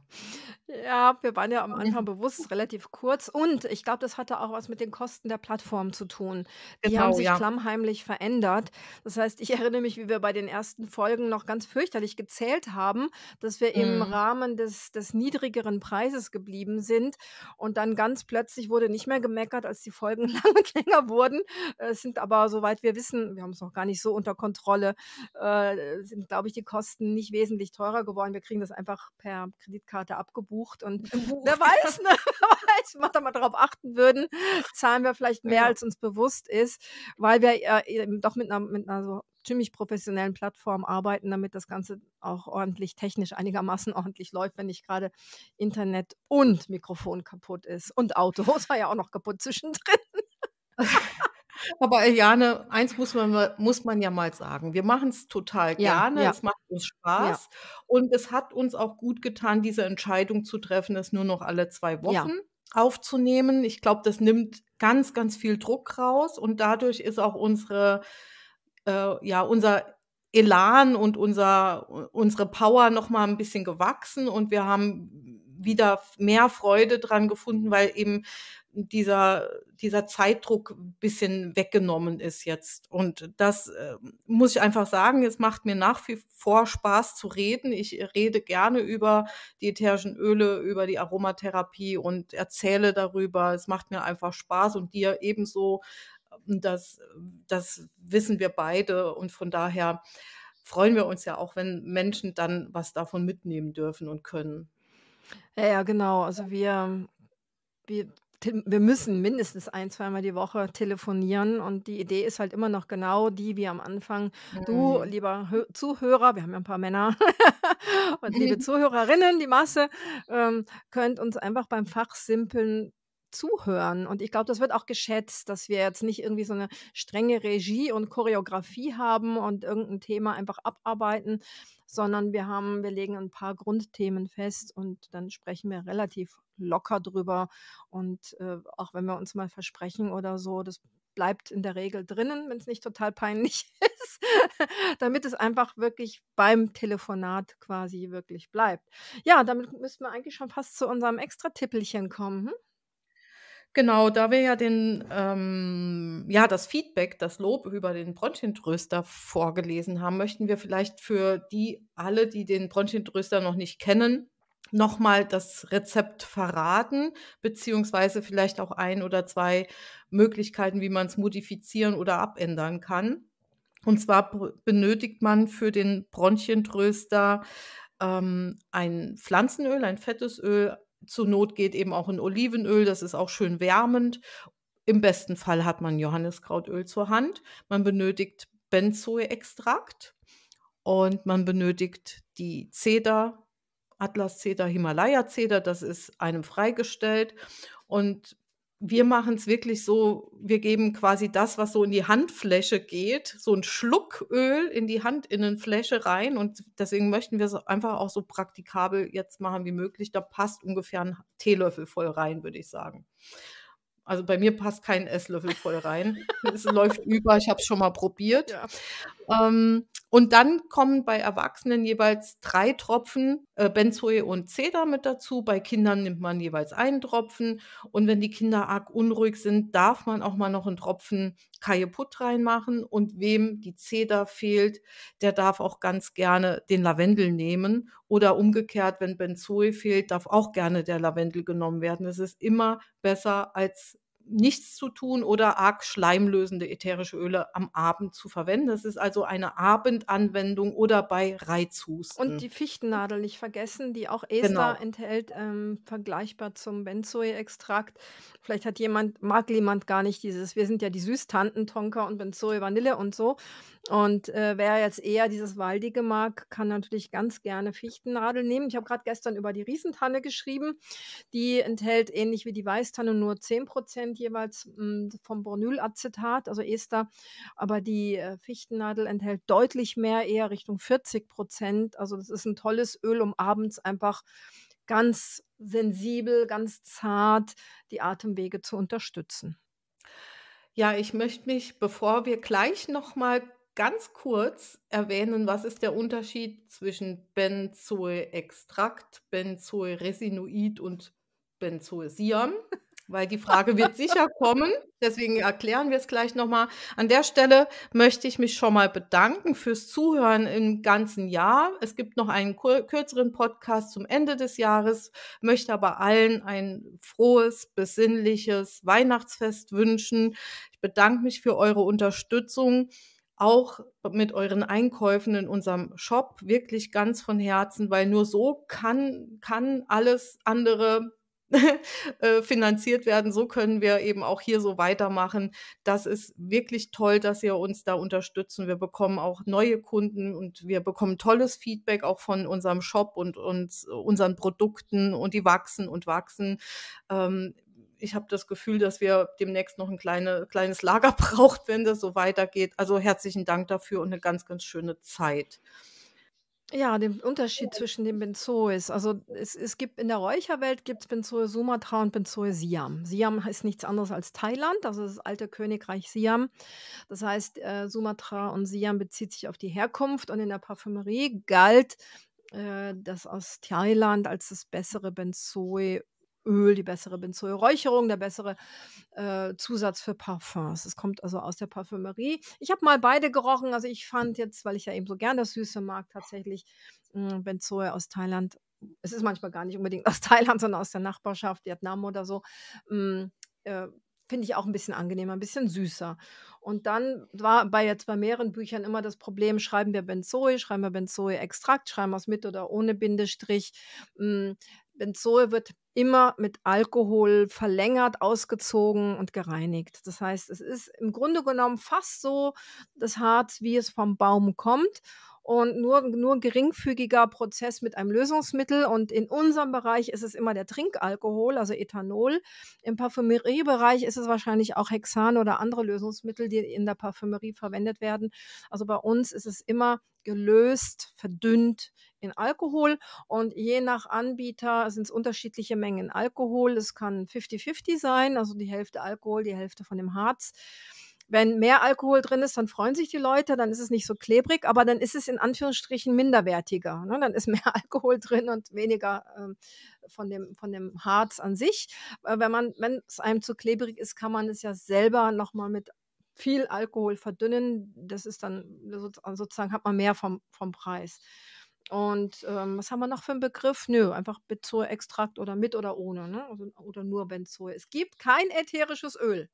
Ja, wir waren ja am Anfang bewusst relativ kurz und ich glaube, das hatte auch was mit den Kosten der Plattform zu tun. Die haben genau, sich ja. klammheimlich verändert. Das heißt, ich erinnere mich, wie wir bei den ersten Folgen noch ganz fürchterlich gezählt haben, dass wir im mhm. Rahmen des, des niedrigeren Preises geblieben sind und dann ganz plötzlich wurde nicht mehr gemeckert, als die Folgen lang und länger wurden. Äh, es sind aber, soweit wir wissen, wir haben es noch gar nicht so unter Kontrolle, äh, sind, glaube ich, die Kosten nicht wesentlich teurer geworden. Wir kriegen das einfach per Kreditkarte abgebucht gebucht. Und wer weiß, ne? weiß, wenn wir da mal drauf achten würden, zahlen wir vielleicht mehr, ja. als uns bewusst ist, weil wir äh, doch mit einer, mit einer so ziemlich professionellen Plattform arbeiten, damit das Ganze auch ordentlich technisch einigermaßen ordentlich läuft, wenn nicht gerade Internet und Mikrofon kaputt ist und Auto. Das war ja auch noch kaputt zwischendrin. Aber Eliane, äh, eins muss man, muss man ja mal sagen. Wir machen es total gerne, ja. es macht uns Ja. Spaß und es hat uns auch gut getan, diese Entscheidung zu treffen, es nur noch alle zwei Wochen Ja. aufzunehmen. Ich glaube, das nimmt ganz, ganz viel Druck raus und dadurch ist auch unsere, äh, ja, unser Elan und unser, unsere Power nochmal ein bisschen gewachsen und wir haben wieder mehr Freude dran gefunden, weil eben dieser, dieser Zeitdruck ein bisschen weggenommen ist jetzt. Und das äh, muss ich einfach sagen, es macht mir nach wie vor Spaß zu reden. Ich rede gerne über die ätherischen Öle, über die Aromatherapie und erzähle darüber. Es macht mir einfach Spaß und dir ebenso. Ähm, das, das wissen wir beide und von daher freuen wir uns ja auch, wenn Menschen dann was davon mitnehmen dürfen und können. Ja, ja, genau. Also wir, wir, wir müssen mindestens ein, zweimal die Woche telefonieren. Und die Idee ist halt immer noch genau die, wie am Anfang. Du, mhm. lieber Hö Zuhörer, wir haben ja ein paar Männer und liebe Zuhörerinnen, die Masse, ähm, könnt uns einfach beim Fachsimpeln zuhören. Und ich glaube, das wird auch geschätzt, dass wir jetzt nicht irgendwie so eine strenge Regie und Choreografie haben und irgendein Thema einfach abarbeiten, sondern wir haben, wir legen ein paar Grundthemen fest und dann sprechen wir relativ locker drüber. Und äh, auch wenn wir uns mal versprechen oder so, das bleibt in der Regel drinnen, wenn es nicht total peinlich ist, damit es einfach wirklich beim Telefonat quasi wirklich bleibt. Ja, damit müssten wir eigentlich schon fast zu unserem Extra-Tippelchen kommen. Hm? Genau, da wir ja den, ähm, ja, das Feedback, das Lob über den Bronchientröster vorgelesen haben, möchten wir vielleicht für die alle, die den Bronchientröster noch nicht kennen, nochmal das Rezept verraten, beziehungsweise vielleicht auch ein oder zwei Möglichkeiten, wie man es modifizieren oder abändern kann. Und zwar benötigt man für den Bronchientröster ähm, ein Pflanzenöl, ein fettes Öl, zur Not geht eben auch in Olivenöl, das ist auch schön wärmend. Im besten Fall hat man Johanniskrautöl zur Hand. Man benötigt Benzoeextrakt und man benötigt die Zeder, Atlas-Zeder, Himalaya-Zeder, das ist einem freigestellt. Und wir machen es wirklich so, wir geben quasi das, was so in die Handfläche geht, so ein Schluck Öl in die Handinnenfläche rein. Und deswegen möchten wir es einfach auch so praktikabel jetzt machen wie möglich. Da passt ungefähr ein Teelöffel voll rein, würde ich sagen. Also bei mir passt kein Esslöffel voll rein. es läuft über, ich habe es schon mal probiert. Ja. Ähm, und dann kommen bei Erwachsenen jeweils drei Tropfen äh, Benzoe und Zeder mit dazu. Bei Kindern nimmt man jeweils einen Tropfen. Und wenn die Kinder arg unruhig sind, darf man auch mal noch einen Tropfen Kajeput reinmachen. Und wem die Zeder fehlt, der darf auch ganz gerne den Lavendel nehmen. Oder umgekehrt, wenn Benzoe fehlt, darf auch gerne der Lavendel genommen werden. Es ist immer besser als nichts zu tun oder arg schleimlösende ätherische Öle am Abend zu verwenden. Das ist also eine Abendanwendung oder bei Reizhusten. Und die Fichtennadel nicht vergessen, die auch Ester genau. enthält, ähm, vergleichbar zum Benzoe-Extrakt. Vielleicht hat jemand, mag jemand gar nicht dieses, wir sind ja die Süßtanten, Tonka und Benzoe, Vanille und so. Und äh, wer jetzt eher dieses Waldige mag, kann natürlich ganz gerne Fichtennadel nehmen. Ich habe gerade gestern über die Riesentanne geschrieben. Die enthält ähnlich wie die Weißtanne nur 10% jeweils mh, hm, vom Bornylacetat, also Ester. Aber die äh, Fichtennadel enthält deutlich mehr, eher Richtung 40%. Also das ist ein tolles Öl, um abends einfach ganz sensibel, ganz zart die Atemwege zu unterstützen. Ja, ich möchte mich, bevor wir gleich nochmal ganz kurz erwähnen, was ist der Unterschied zwischen Benzoe-Extrakt, Benzoextrakt, resinoid und Benzoesiam? Weil die Frage wird sicher kommen. Deswegen erklären wir es gleich nochmal. An der Stelle möchte ich mich schon mal bedanken fürs Zuhören im ganzen Jahr. Es gibt noch einen kürzeren Podcast zum Ende des Jahres, möchte aber allen ein frohes, besinnliches Weihnachtsfest wünschen. Ich bedanke mich für eure Unterstützung auch mit euren Einkäufen in unserem Shop wirklich ganz von Herzen, weil nur so kann, kann alles andere äh, finanziert werden. So können wir eben auch hier so weitermachen. Das ist wirklich toll, dass ihr uns da unterstützen. Wir bekommen auch neue Kunden und wir bekommen tolles Feedback auch von unserem Shop und uns, unseren Produkten und die wachsen und wachsen. Ähm, ich habe das Gefühl, dass wir demnächst noch ein kleine, kleines Lager braucht, wenn das so weitergeht. Also herzlichen Dank dafür und eine ganz, ganz schöne Zeit. Ja, den Unterschied zwischen den Benzois. Also es, es gibt in der Räucherwelt gibt es Benzoe Sumatra und Benzoe Siam. Siam ist nichts anderes als Thailand, also das alte Königreich Siam. Das heißt, äh, Sumatra und Siam bezieht sich auf die Herkunft und in der Parfümerie galt äh, das aus Thailand als das bessere Benzoe Öl, die bessere Benzoeräucherung, der bessere äh, Zusatz für Parfums. Es kommt also aus der Parfümerie. Ich habe mal beide gerochen. Also ich mhm. fand jetzt, weil ich ja eben so gern das Süße mag, tatsächlich mh, hm, Benzoe aus Thailand. Es ist manchmal gar nicht unbedingt aus Thailand, sondern aus der Nachbarschaft, Vietnam oder so. Mh, hm, äh, finde ich auch ein bisschen angenehmer, ein bisschen süßer. Und dann war bei jetzt bei mehreren Büchern immer das Problem, schreiben wir Benzoe, schreiben wir Benzoe-Extrakt, schreiben wir es mit oder ohne Bindestrich. Hm, Benzoe wird immer mit Alkohol verlängert, ausgezogen und gereinigt. Das heißt, es ist im Grunde genommen fast so das Harz, wie es vom Baum kommt und nur, nur geringfügiger Prozess mit einem Lösungsmittel. Und in unserem Bereich ist es immer der Trinkalkohol, also Ethanol. Im Parfümeriebereich ist es wahrscheinlich auch Hexan oder andere Lösungsmittel, die in der Parfümerie verwendet werden. Also bei uns ist es immer gelöst, verdünnt in Alkohol. Und je nach Anbieter sind es unterschiedliche Mengen Alkohol. Es kann 50-50 sein, also die Hälfte Alkohol, die Hälfte von dem Harz wenn mehr Alkohol drin ist, dann freuen sich die Leute, dann ist es nicht so klebrig, aber dann ist es in Anführungsstrichen minderwertiger. Ne? Dann ist mehr Alkohol drin und weniger ähm, von, dem, von dem Harz an sich. Äh, wenn man, wenn es einem zu klebrig ist, kann man es ja selber nochmal mit viel Alkohol verdünnen. Das ist dann sozusagen, hat man mehr vom, vom Preis. Und ähm, was haben wir noch für einen Begriff? Nö, einfach Benzoextrakt oder mit oder ohne, ne? Also, oder nur Benzoe. Es gibt kein ätherisches Öl.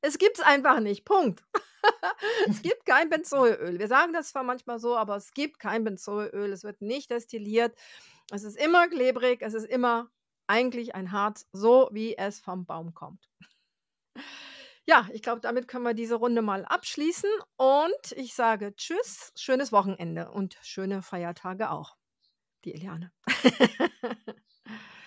Es gibt es einfach nicht. Punkt. es gibt kein Benzolöl. Wir sagen das zwar manchmal so, aber es gibt kein Benzolöl. Es wird nicht destilliert. Es ist immer klebrig. Es ist immer eigentlich ein Harz, so wie es vom Baum kommt. Ja, ich glaube, damit können wir diese Runde mal abschließen. Und ich sage Tschüss, schönes Wochenende und schöne Feiertage auch. Die Eliane.